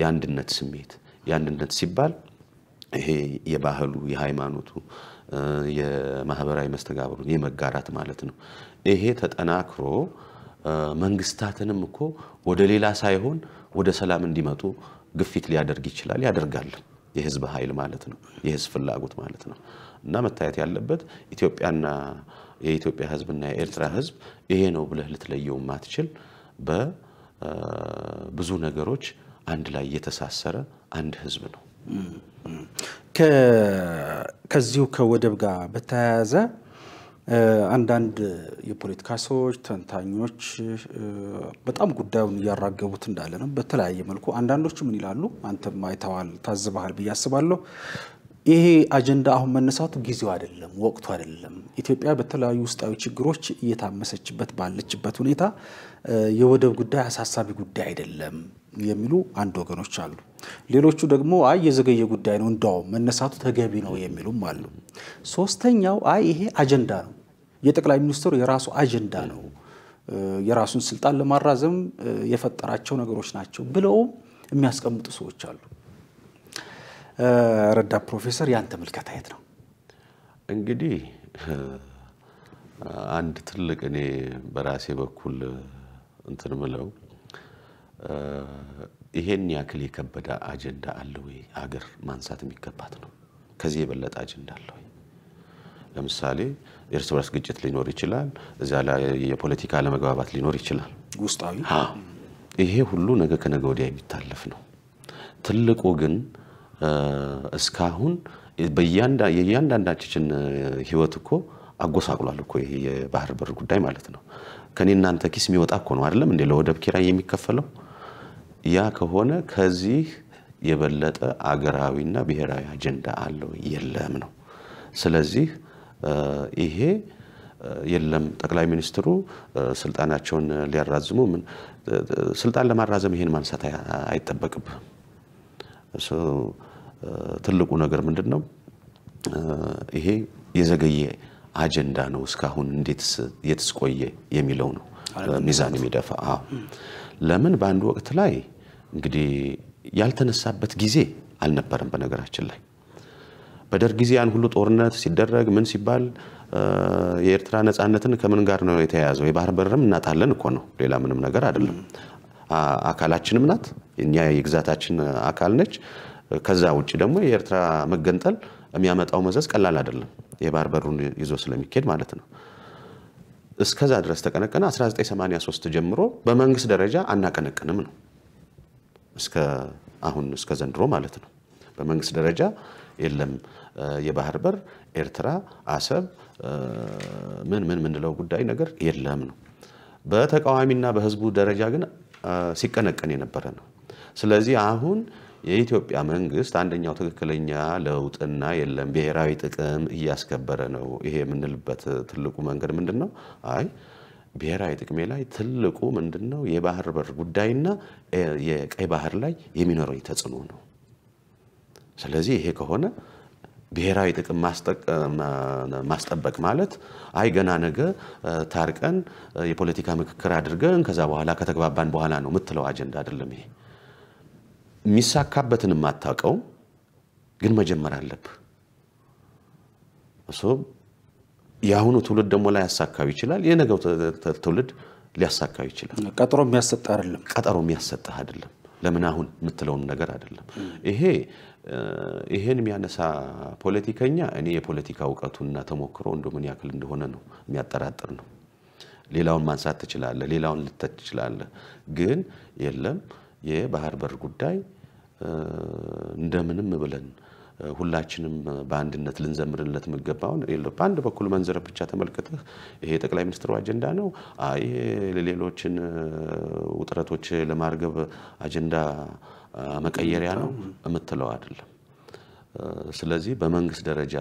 የአንድነት ስሜት የአንድነት ሲባል ይሄ የባህሉ የሃይማኖቱ የማህበራዊ መስተጋብሩን የመጋራት ማለት ነው። ይሄ ተጠናክሮ መንግስታትንም እኮ ወደ ሌላ ሳይሆን ወደ ሰላም እንዲመጡ ግፊት ሊያደርግ ይችላል፣ ያደርጋል የህዝብ ኃይል ማለት ነው፣ የህዝብ ፍላጎት ማለት ነው። እና መታየት ያለበት ኢትዮጵያና የኢትዮጵያ ህዝብና የኤርትራ ህዝብ ይሄ ነው ብለህ ልትለየው ማትችል በብዙ ነገሮች አንድ ላይ የተሳሰረ አንድ ህዝብ ነው። ከዚሁ ከወደብ ጋር በተያያዘ አንዳንድ የፖለቲካ ሰዎች፣ ተንታኞች በጣም ጉዳዩን እያራገቡት እንዳለ ነው በተለያየ መልኩ። አንዳንዶቹ ምን ይላሉ? አንተም አይተዋል፣ ታዝበሃል ብዬ አስባለሁ። ይሄ አጀንዳ አሁን መነሳቱ ጊዜው አይደለም፣ ወቅቱ አይደለም። ኢትዮጵያ በተለያዩ ውስጣዊ ችግሮች እየታመሰችበት ባለችበት ሁኔታ የወደብ ጉዳይ አሳሳቢ ጉዳይ አይደለም የሚሉ አንድ ወገኖች አሉ። ሌሎቹ ደግሞ አይ የዘገየ ጉዳይ ነው፣ እንዳውም መነሳቱ ተገቢ ነው የሚሉም አሉ። ሶስተኛው አይ ይሄ አጀንዳ ነው፣ የጠቅላይ ሚኒስትሩ የራሱ አጀንዳ ነው፣ የራሱን ስልጣን ለማራዘም የፈጠራቸው ነገሮች ናቸው ብለውም የሚያስቀምጡ ሰዎች አሉ። ረዳት ፕሮፌሰር ያንተ ምልከታ የት ነው? እንግዲህ አንድ ትልቅ እኔ በራሴ በኩል እንትን ምለው ይሄን ያክል የከበደ አጀንዳ አለ ወይ? አገር ማንሳት የሚገባት ነው። ከዚህ የበለጠ አጀንዳ አለ ወይ? ለምሳሌ እርስ በርስ ግጭት ሊኖር ይችላል። እዚያ ላይ የፖለቲካ አለመግባባት ሊኖር ይችላል። ውስጣዊ ይሄ ሁሉ ነገ ከነገ ወዲያ የሚታለፍ ነው። ትልቁ ግን እስካሁን የእያንዳንዳችን ህይወት እኮ አጎሳቅሏል እኮ ይሄ የባህር በር ጉዳይ ማለት ነው። ከኔ እናንተ ኪስ የሚወጣ እኮ ነው አይደለም እንዴ ለወደብ ኪራይ የሚከፈለው? ያ ከሆነ ከዚህ የበለጠ አገራዊና ብሔራዊ አጀንዳ አለው የለም ነው። ስለዚህ ይሄ የለም ጠቅላይ ሚኒስትሩ ስልጣናቸውን ሊያራዝሙ ምን ስልጣን ለማራዘም ይሄን ማንሳት አይጠበቅብህም። ትልቁ ነገር ምንድን ነው? ይሄ የዘገየ አጀንዳ ነው እስካሁን እንዴት የትስ ቆየ የሚለው ነው ሚዛን የሚደፋ። ለምን በአንድ ወቅት ላይ እንግዲህ ያልተነሳበት ጊዜ አልነበረም። በነገራችን ላይ በደርግ ጊዜ ያን ሁሉ ጦርነት ሲደረግ ምን ሲባል የኤርትራ ነፃነትን ከምን ጋር ነው የተያያዘው? የባህር በርም እናጣለን እኮ ነው፣ ሌላ ምንም ነገር አይደለም። አካላችንም ናት፣ እኛ የግዛታችን አካል ነች። ከዛ ውጭ ደግሞ የኤርትራ መገንጠል የሚያመጣው መዘዝ ቀላል አይደለም። የባህር በሩን ይዞ ስለሚካሄድ ማለት ነው። እስከዛ ድረስ ተቀነቀነ። 1983 ጀምሮ በመንግስት ደረጃ አናቀነቅንም ነው እስከ አሁን እስከ ዘንድሮ ማለት ነው። በመንግስት ደረጃ የለም የባህር በር ኤርትራ፣ አሰብ ምን ምን ምንለው ጉዳይ ነገር የለም ነው። በተቃዋሚና በህዝቡ ደረጃ ግን ሲቀነቀን የነበረ ነው። ስለዚህ አሁን የኢትዮጵያ መንግስት አንደኛው ትክክለኛ ለውጥና የለም ብሔራዊ ጥቅም እያስከበረ ነው። ይሄ የምንልበት ትልቁ መንገድ ምንድን ነው? አይ ብሔራዊ ጥቅሜ ላይ ትልቁ ምንድን ነው? የባህር በር ጉዳይና የቀይ ባህር ላይ የሚኖረኝ ተጽዕኖ ነው። ስለዚህ ይሄ ከሆነ ብሔራዊ ጥቅም ማስጠበቅ ማለት አይ ገና ነገ ታርቀን የፖለቲካ ምክክር አድርገን ከዛ በኋላ ከተግባባን በኋላ ነው የምትለው አጀንዳ አይደለም ይሄ። የሚሳካበትን የማታውቀው ግን መጀመር አለብ እሱ የአሁኑ ትውልድ ደግሞ ላይ ያሳካው ይችላል፣ የነገው ትውልድ ሊያሳካው ይችላል። ቀጠሮ የሚያሰጥ አይደለም። ቀጠሮ የሚያሰጥህ አይደለም። ለምን አሁን የምትለውን ነገር አይደለም። ይሄ ይሄን የሚያነሳ ፖለቲከኛ እኔ የፖለቲካ እውቀቱና ተሞክሮ እንደ ምን ያክል እንደሆነ ነው የሚያጠራጥር ነው። ሌላውን ማንሳት ትችላለህ፣ ሌላውን ልተት ትችላለህ። ግን የለም የባህር በር ጉዳይ እንደምንም ብለን ሁላችንም በአንድነት ልንዘምርለት የሚገባውን በአንድ በኩል መንዘረ ብቻ ተመልክተህ ይሄ የጠቅላይ ሚኒስትሩ አጀንዳ ነው፣ አይ ሌሎችን ውጥረቶች ለማርገብ አጀንዳ መቀየሪያ ነው የምትለው አይደለም። ስለዚህ በመንግስት ደረጃ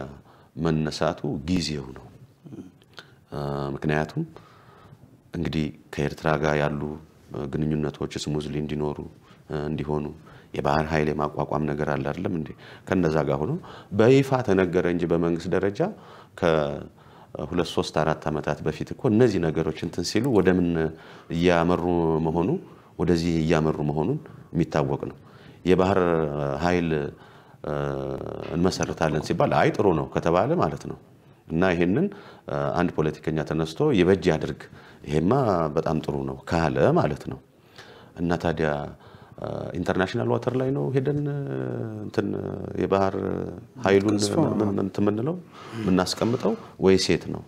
መነሳቱ ጊዜው ነው። ምክንያቱም እንግዲህ ከኤርትራ ጋር ያሉ ግንኙነቶች ስሙዝሊ እንዲኖሩ እንዲሆኑ የባህር ኃይል የማቋቋም ነገር አለ አይደለም እንዴ? ከነዛ ጋር ሆኖ በይፋ ተነገረ እንጂ በመንግስት ደረጃ ከሁለት ሶስት አራት ዓመታት በፊት እኮ እነዚህ ነገሮች እንትን ሲሉ ወደምን እያመሩ መሆኑ ወደዚህ እያመሩ መሆኑን የሚታወቅ ነው። የባህር ኃይል እንመሰርታለን ሲባል አይ ጥሩ ነው ከተባለ ማለት ነው እና ይሄንን አንድ ፖለቲከኛ ተነስቶ ይበጅ ያድርግ ይሄማ በጣም ጥሩ ነው ካለ ማለት ነው። እና ታዲያ ኢንተርናሽናል ዋተር ላይ ነው ሄደን እንትን የባህር ኃይሉን እንትን የምንለው የምናስቀምጠው ወይ ሴት ነው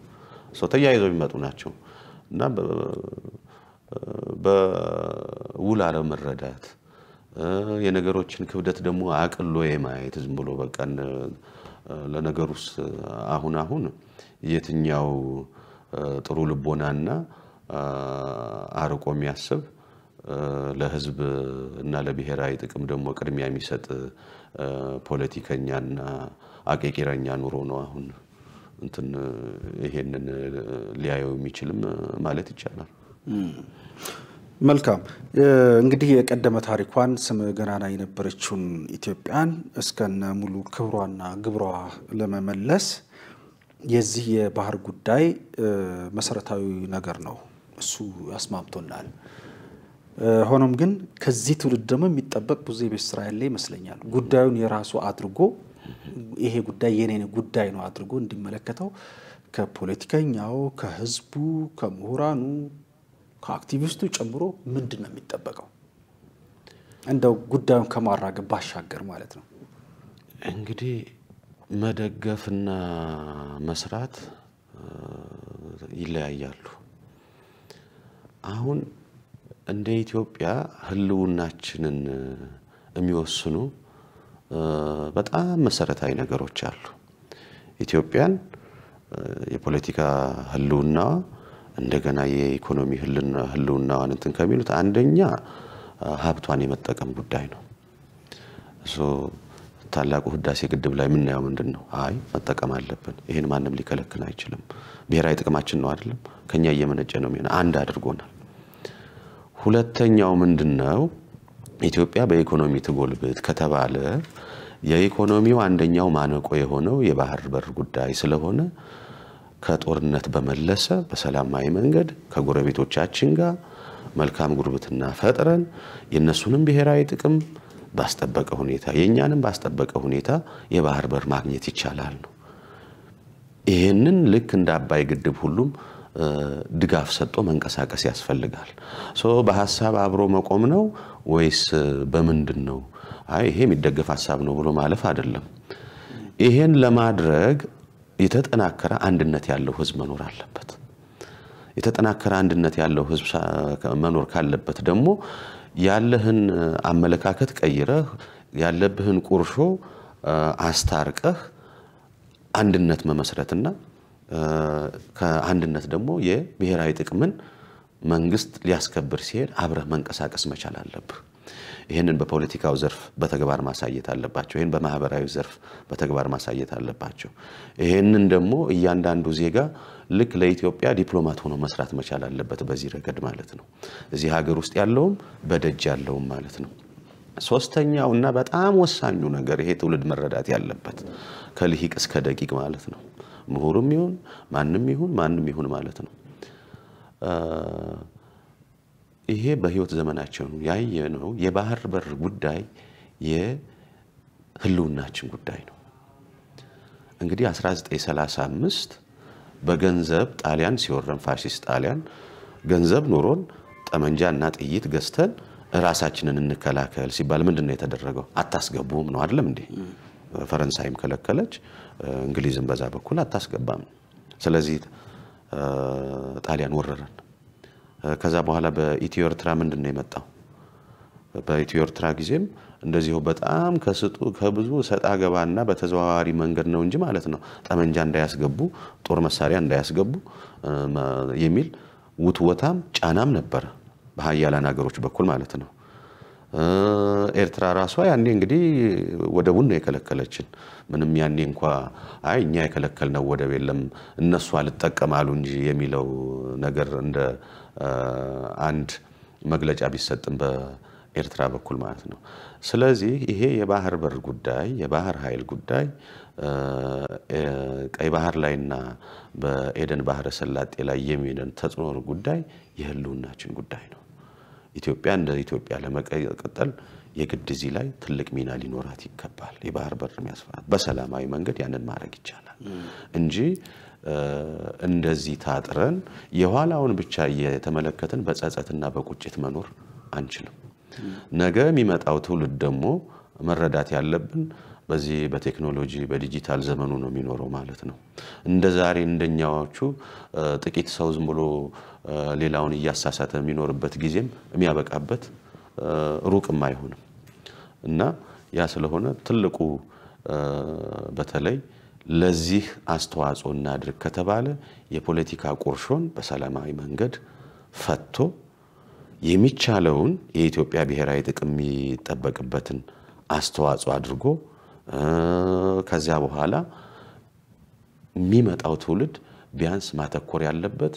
ተያይዘው የሚመጡ ናቸው እና በውል አለመረዳት የነገሮችን ክብደት ደግሞ አቅሎ የማየት ዝም ብሎ በቃ ለነገሩስ አሁን አሁን የትኛው ጥሩ ልቦናና አርቆ የሚያስብ ለህዝብ እና ለብሔራዊ ጥቅም ደግሞ ቅድሚያ የሚሰጥ ፖለቲከኛና አቄቂረኛ ኑሮ ነው አሁን እንትን ይሄንን ሊያየው የሚችልም ማለት ይቻላል። መልካም እንግዲህ የቀደመ ታሪኳን ስም ገናና የነበረችውን ኢትዮጵያን እስከነ ሙሉ ክብሯና ግብሯ ለመመለስ የዚህ የባህር ጉዳይ መሰረታዊ ነገር ነው። እሱ ያስማምቶናል። ሆኖም ግን ከዚህ ትውልድ ደግሞ የሚጠበቅ ብዙ የቤት ስራ ያለ ይመስለኛል። ጉዳዩን የራሱ አድርጎ ይሄ ጉዳይ የኔ ጉዳይ ነው አድርጎ እንዲመለከተው ከፖለቲከኛው፣ ከህዝቡ፣ ከምሁራኑ ከአክቲቪስቱ ጨምሮ ምንድን ነው የሚጠበቀው? እንደው ጉዳዩን ከማራገብ ባሻገር ማለት ነው። እንግዲህ መደገፍና መስራት ይለያያሉ። አሁን እንደ ኢትዮጵያ ህልውናችንን የሚወስኑ በጣም መሰረታዊ ነገሮች አሉ። ኢትዮጵያን የፖለቲካ ህልውናዋ እንደገና የኢኮኖሚ ህልውናዋን እንትን ከሚሉት አንደኛ ሀብቷን የመጠቀም ጉዳይ ነው። ታላቁ ህዳሴ ግድብ ላይ የምናየው ምንድን ነው? አይ መጠቀም አለብን፣ ይህን ማንም ሊከለክል አይችልም፣ ብሔራዊ ጥቅማችን ነው አይደለም፣ ከኛ እየመነጨ ነው የሚሆነ አንድ አድርጎናል። ሁለተኛው ምንድን ነው? ኢትዮጵያ በኢኮኖሚ ትጎልብት ከተባለ የኢኮኖሚው አንደኛው ማነቆ የሆነው የባህር በር ጉዳይ ስለሆነ ከጦርነት በመለሰ በሰላማዊ መንገድ ከጎረቤቶቻችን ጋር መልካም ጉርብትና ፈጥረን የእነሱንም ብሔራዊ ጥቅም ባስጠበቀ ሁኔታ የእኛንም ባስጠበቀ ሁኔታ የባህር በር ማግኘት ይቻላል ነው። ይህንን ልክ እንደ አባይ ግድብ ሁሉም ድጋፍ ሰጥቶ መንቀሳቀስ ያስፈልጋል። በሀሳብ አብሮ መቆም ነው ወይስ በምንድን ነው? አይ ይሄ የሚደገፍ ሀሳብ ነው ብሎ ማለፍ አይደለም። ይሄን ለማድረግ የተጠናከረ አንድነት ያለው ህዝብ መኖር አለበት። የተጠናከረ አንድነት ያለው ህዝብ መኖር ካለበት ደግሞ ያለህን አመለካከት ቀይረህ ያለብህን ቁርሾ አስታርቀህ አንድነት መመስረትና ከአንድነት ደግሞ የብሔራዊ ጥቅምን መንግስት ሊያስከብር ሲሄድ አብረህ መንቀሳቀስ መቻል አለብህ። ይህንን በፖለቲካው ዘርፍ በተግባር ማሳየት አለባቸው። ይህን በማህበራዊ ዘርፍ በተግባር ማሳየት አለባቸው። ይህንን ደግሞ እያንዳንዱ ዜጋ ልክ ለኢትዮጵያ ዲፕሎማት ሆኖ መስራት መቻል አለበት። በዚህ ረገድ ማለት ነው እዚህ ሀገር ውስጥ ያለውም በደጅ ያለውም ማለት ነው። ሶስተኛው እና በጣም ወሳኙ ነገር ይሄ ትውልድ መረዳት ያለበት ከልሂቅ እስከ ደቂቅ ማለት ነው። ምሁርም ይሁን ማንም ይሁን ማንም ይሁን ማለት ነው ይሄ በህይወት ዘመናቸው ያየ ነው። የባህር በር ጉዳይ የህልውናችን ጉዳይ ነው። እንግዲህ 1935 በገንዘብ ጣሊያን ሲወረን ፋሲስት ጣሊያን ገንዘብ ኖሮን ጠመንጃ እና ጥይት ገዝተን ራሳችንን እንከላከል ሲባል ምንድን ነው የተደረገው? አታስገቡም ነው አይደለም እንዴ? ፈረንሳይም ከለከለች፣ እንግሊዝም በዛ በኩል አታስገባም። ስለዚህ ጣሊያን ወረረን። ከዛ በኋላ በኢትዮ ኤርትራ ምንድን ነው የመጣው? በኢትዮ ኤርትራ ጊዜም እንደዚሁ በጣም ከስጡ ከብዙ ሰጣ ገባና በተዘዋዋሪ መንገድ ነው እንጂ ማለት ነው ጠመንጃ እንዳያስገቡ ጦር መሳሪያ እንዳያስገቡ የሚል ውትወታም ጫናም ነበረ በሀያላን ሀገሮች በኩል ማለት ነው። ኤርትራ ራሷ ያኔ እንግዲህ ወደቡን ነው የከለከለችን። ምንም ያኔ እንኳ አይ እኛ የከለከልነው ወደብ የለም እነሱ አልጠቀም አሉ እንጂ የሚለው ነገር እንደ አንድ መግለጫ ቢሰጥም በኤርትራ በኩል ማለት ነው። ስለዚህ ይሄ የባህር በር ጉዳይ የባህር ኃይል ጉዳይ ቀይ ባህር ላይና በኤደን ባህረ ሰላጤ ላይ የሚደን ተጽዕኖ ጉዳይ የህልውናችን ጉዳይ ነው። ኢትዮጵያ እንደ ኢትዮጵያ ለመቀጠል የግድ እዚህ ላይ ትልቅ ሚና ሊኖራት ይገባል። የባህር በር የሚያስፈራት በሰላማዊ መንገድ ያንን ማድረግ ይቻላል እንጂ እንደዚህ ታጥረን የኋላውን ብቻ እየተመለከትን በጸጸትና በቁጭት መኖር አንችልም። ነገ የሚመጣው ትውልድ ደግሞ መረዳት ያለብን በዚህ በቴክኖሎጂ በዲጂታል ዘመኑ ነው የሚኖረው ማለት ነው። እንደ ዛሬ እንደኛዎቹ ጥቂት ሰው ዝም ብሎ ሌላውን እያሳሳተ የሚኖርበት ጊዜም የሚያበቃበት ሩቅም አይሆንም እና ያ ስለሆነ ትልቁ በተለይ ለዚህ አስተዋጽኦ እናድርግ ከተባለ የፖለቲካ ቁርሾን በሰላማዊ መንገድ ፈቶ የሚቻለውን የኢትዮጵያ ብሔራዊ ጥቅም የሚጠበቅበትን አስተዋጽኦ አድርጎ ከዚያ በኋላ የሚመጣው ትውልድ ቢያንስ ማተኮር ያለበት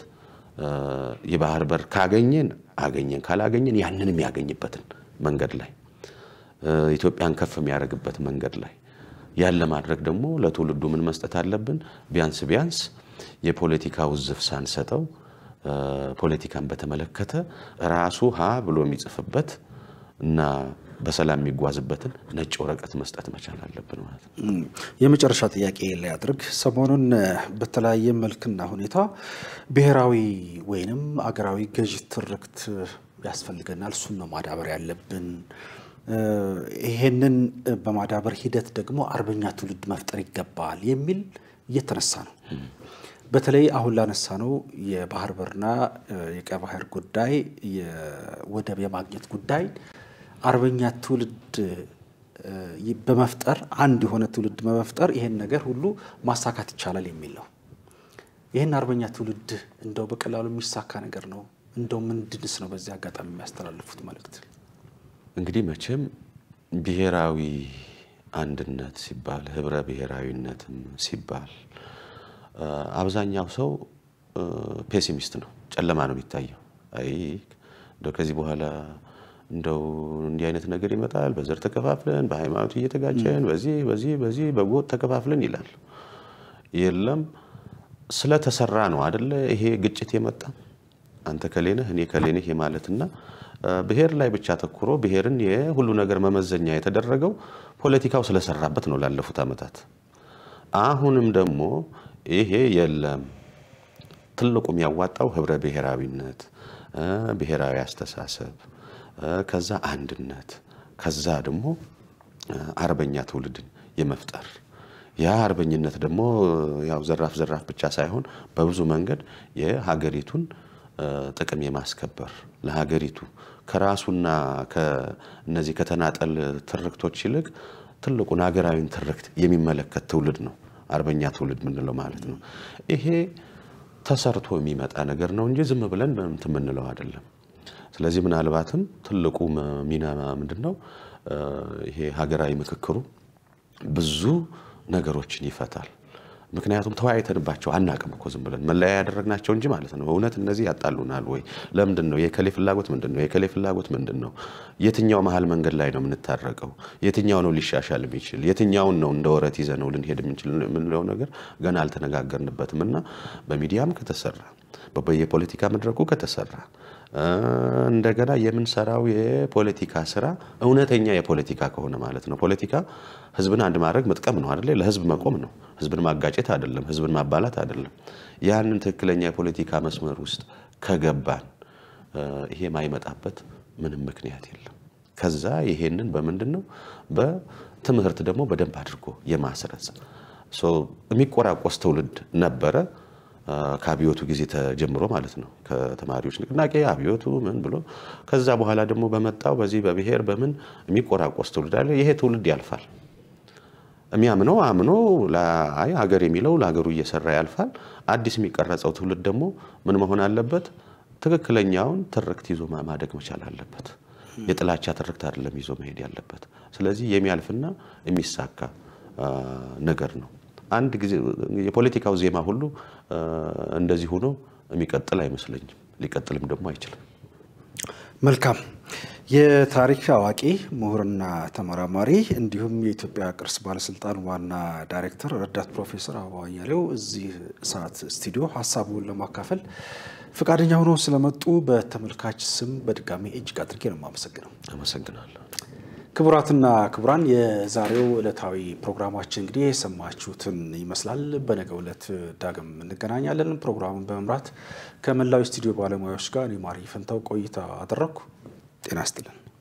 የባህር በር ካገኘን አገኘን፣ ካላገኘን ያንን የሚያገኝበትን መንገድ ላይ ኢትዮጵያን ከፍ የሚያደርግበት መንገድ ላይ ያን ለማድረግ ደግሞ ለትውልዱ ምን መስጠት አለብን? ቢያንስ ቢያንስ የፖለቲካ ውዝፍ ሳንሰጠው ፖለቲካን በተመለከተ ራሱ ሀ ብሎ የሚጽፍበት እና በሰላም የሚጓዝበትን ነጭ ወረቀት መስጠት መቻል አለብን ማለት ነው። የመጨረሻ ጥያቄ ላይ አድርግ። ሰሞኑን በተለያየ መልክና ሁኔታ ብሔራዊ ወይንም አገራዊ ገዥ ትርክት ያስፈልገናል፣ እሱን ነው ማዳበር ያለብን። ይሄንን በማዳበር ሂደት ደግሞ አርበኛ ትውልድ መፍጠር ይገባል የሚል እየተነሳ ነው። በተለይ አሁን ላነሳ ነው የባህር በርና የቀይ ባህር ጉዳይ፣ ወደብ የማግኘት ጉዳይ አርበኛ ትውልድ በመፍጠር አንድ የሆነ ትውልድ በመፍጠር ይሄን ነገር ሁሉ ማሳካት ይቻላል የሚል ነው። ይህን አርበኛ ትውልድ እንደው በቀላሉ የሚሳካ ነገር ነው እንደው ምንድንስ ነው በዚህ አጋጣሚ የሚያስተላልፉት መልእክት? እንግዲህ መቼም ብሔራዊ አንድነት ሲባል ህብረ ብሔራዊነትም ሲባል አብዛኛው ሰው ፔሲሚስት ነው፣ ጨለማ ነው የሚታየው። አይ ከዚህ በኋላ እንደው እንዲህ አይነት ነገር ይመጣል፣ በዘር ተከፋፍለን፣ በሃይማኖት እየተጋጨን፣ በዚህ በዚህ በዚህ በጎጥ ተከፋፍለን ይላል። የለም ስለተሰራ ነው አደለ? ይሄ ግጭት የመጣ አንተ ከሌነህ እኔ ከሌነህ የማለትና ብሔር ላይ ብቻ ተኩሮ ብሔርን የሁሉ ነገር መመዘኛ የተደረገው ፖለቲካው ስለሰራበት ነው ላለፉት ዓመታት። አሁንም ደግሞ ይሄ የለም ትልቁ የሚያዋጣው ህብረ ብሔራዊነት፣ ብሔራዊ አስተሳሰብ ከዛ አንድነት፣ ከዛ ደግሞ አርበኛ ትውልድን የመፍጠር ያ አርበኝነት ደግሞ ያው ዘራፍ ዘራፍ ብቻ ሳይሆን በብዙ መንገድ የሀገሪቱን ጥቅም የማስከበር ለሀገሪቱ ከራሱና ከእነዚህ ከተናጠል ትርክቶች ይልቅ ትልቁን ሀገራዊን ትርክት የሚመለከት ትውልድ ነው አርበኛ ትውልድ ምንለው ማለት ነው። ይሄ ተሰርቶ የሚመጣ ነገር ነው እንጂ ዝም ብለን ምንት ምንለው አይደለም። ስለዚህ ምናልባትም ትልቁ ሚና ምንድን ነው? ይሄ ሀገራዊ ምክክሩ ብዙ ነገሮችን ይፈታል። ምክንያቱም ተወያይተንባቸው አናቅም እኮ ዝም ብለን መለያ ያደረግናቸው እንጂ ማለት ነው። እውነት እነዚህ ያጣሉናል ወይ? ለምንድን ነው የከሌ ፍላጎት ምንድን ነው? የከሌ ፍላጎት ምንድን ነው? የትኛው መሀል መንገድ ላይ ነው የምንታረቀው? የትኛው ነው ሊሻሻል የሚችል? የትኛውን ነው እንደ ወረት ይዘ ነው ልንሄድ የምንችል የምንለው ነገር ገና አልተነጋገርንበትም እና በሚዲያም ከተሰራ በየፖለቲካ መድረኩ ከተሰራ እንደገና የምንሰራው የፖለቲካ ስራ እውነተኛ የፖለቲካ ከሆነ ማለት ነው። ፖለቲካ ህዝብን አንድ ማድረግ መጥቀም ነው አይደለ? ለህዝብ መቆም ነው። ህዝብን ማጋጨት አይደለም። ህዝብን ማባላት አይደለም። ያንን ትክክለኛ የፖለቲካ መስመር ውስጥ ከገባን ይሄ የማይመጣበት ምንም ምክንያት የለም። ከዛ ይሄንን በምንድን ነው በትምህርት ደግሞ በደንብ አድርጎ የማስረጽ የሚቆራቆስ ትውልድ ነበረ። ከአብዮቱ ጊዜ ተጀምሮ ማለት ነው። ከተማሪዎች ንቅናቄ አብዮቱ ምን ብሎ ከዛ በኋላ ደግሞ በመጣው በዚህ በብሔር በምን የሚቆራቆስ ትውልድ አለ። ይሄ ትውልድ ያልፋል። የሚያምነው አምኖ አይ ሀገር የሚለው ለሀገሩ እየሰራ ያልፋል። አዲስ የሚቀረጸው ትውልድ ደግሞ ምን መሆን አለበት? ትክክለኛውን ትርክት ይዞ ማደግ መቻል አለበት። የጥላቻ ትርክት አይደለም ይዞ መሄድ ያለበት። ስለዚህ የሚያልፍና የሚሳካ ነገር ነው። አንድ ጊዜ የፖለቲካው ዜማ ሁሉ እንደዚህ ሆኖ የሚቀጥል አይመስለኝም። ሊቀጥልም ደግሞ አይችልም። መልካም። የታሪክ አዋቂ ምሁርና ተመራማሪ እንዲሁም የኢትዮጵያ ቅርስ ባለስልጣን ዋና ዳይሬክተር ረዳት ፕሮፌሰር አበባው አያሌው እዚህ ሰዓት ስቱዲዮ ሀሳቡን ለማካፈል ፈቃደኛ ሆኖ ስለመጡ በተመልካች ስም በድጋሚ እጅግ አድርጌ ነው የማመሰግነው። አመሰግናለሁ። ክቡራትና ክቡራን የዛሬው ዕለታዊ ፕሮግራማችን እንግዲህ የሰማችሁትን ይመስላል። በነገው ዕለት ዳግም እንገናኛለን። ፕሮግራሙን በመምራት ከመላው ስቱዲዮ ባለሙያዎች ጋር ማሪ ፈንታው ቆይታ አደረግኩ። ጤና ይስጥልን።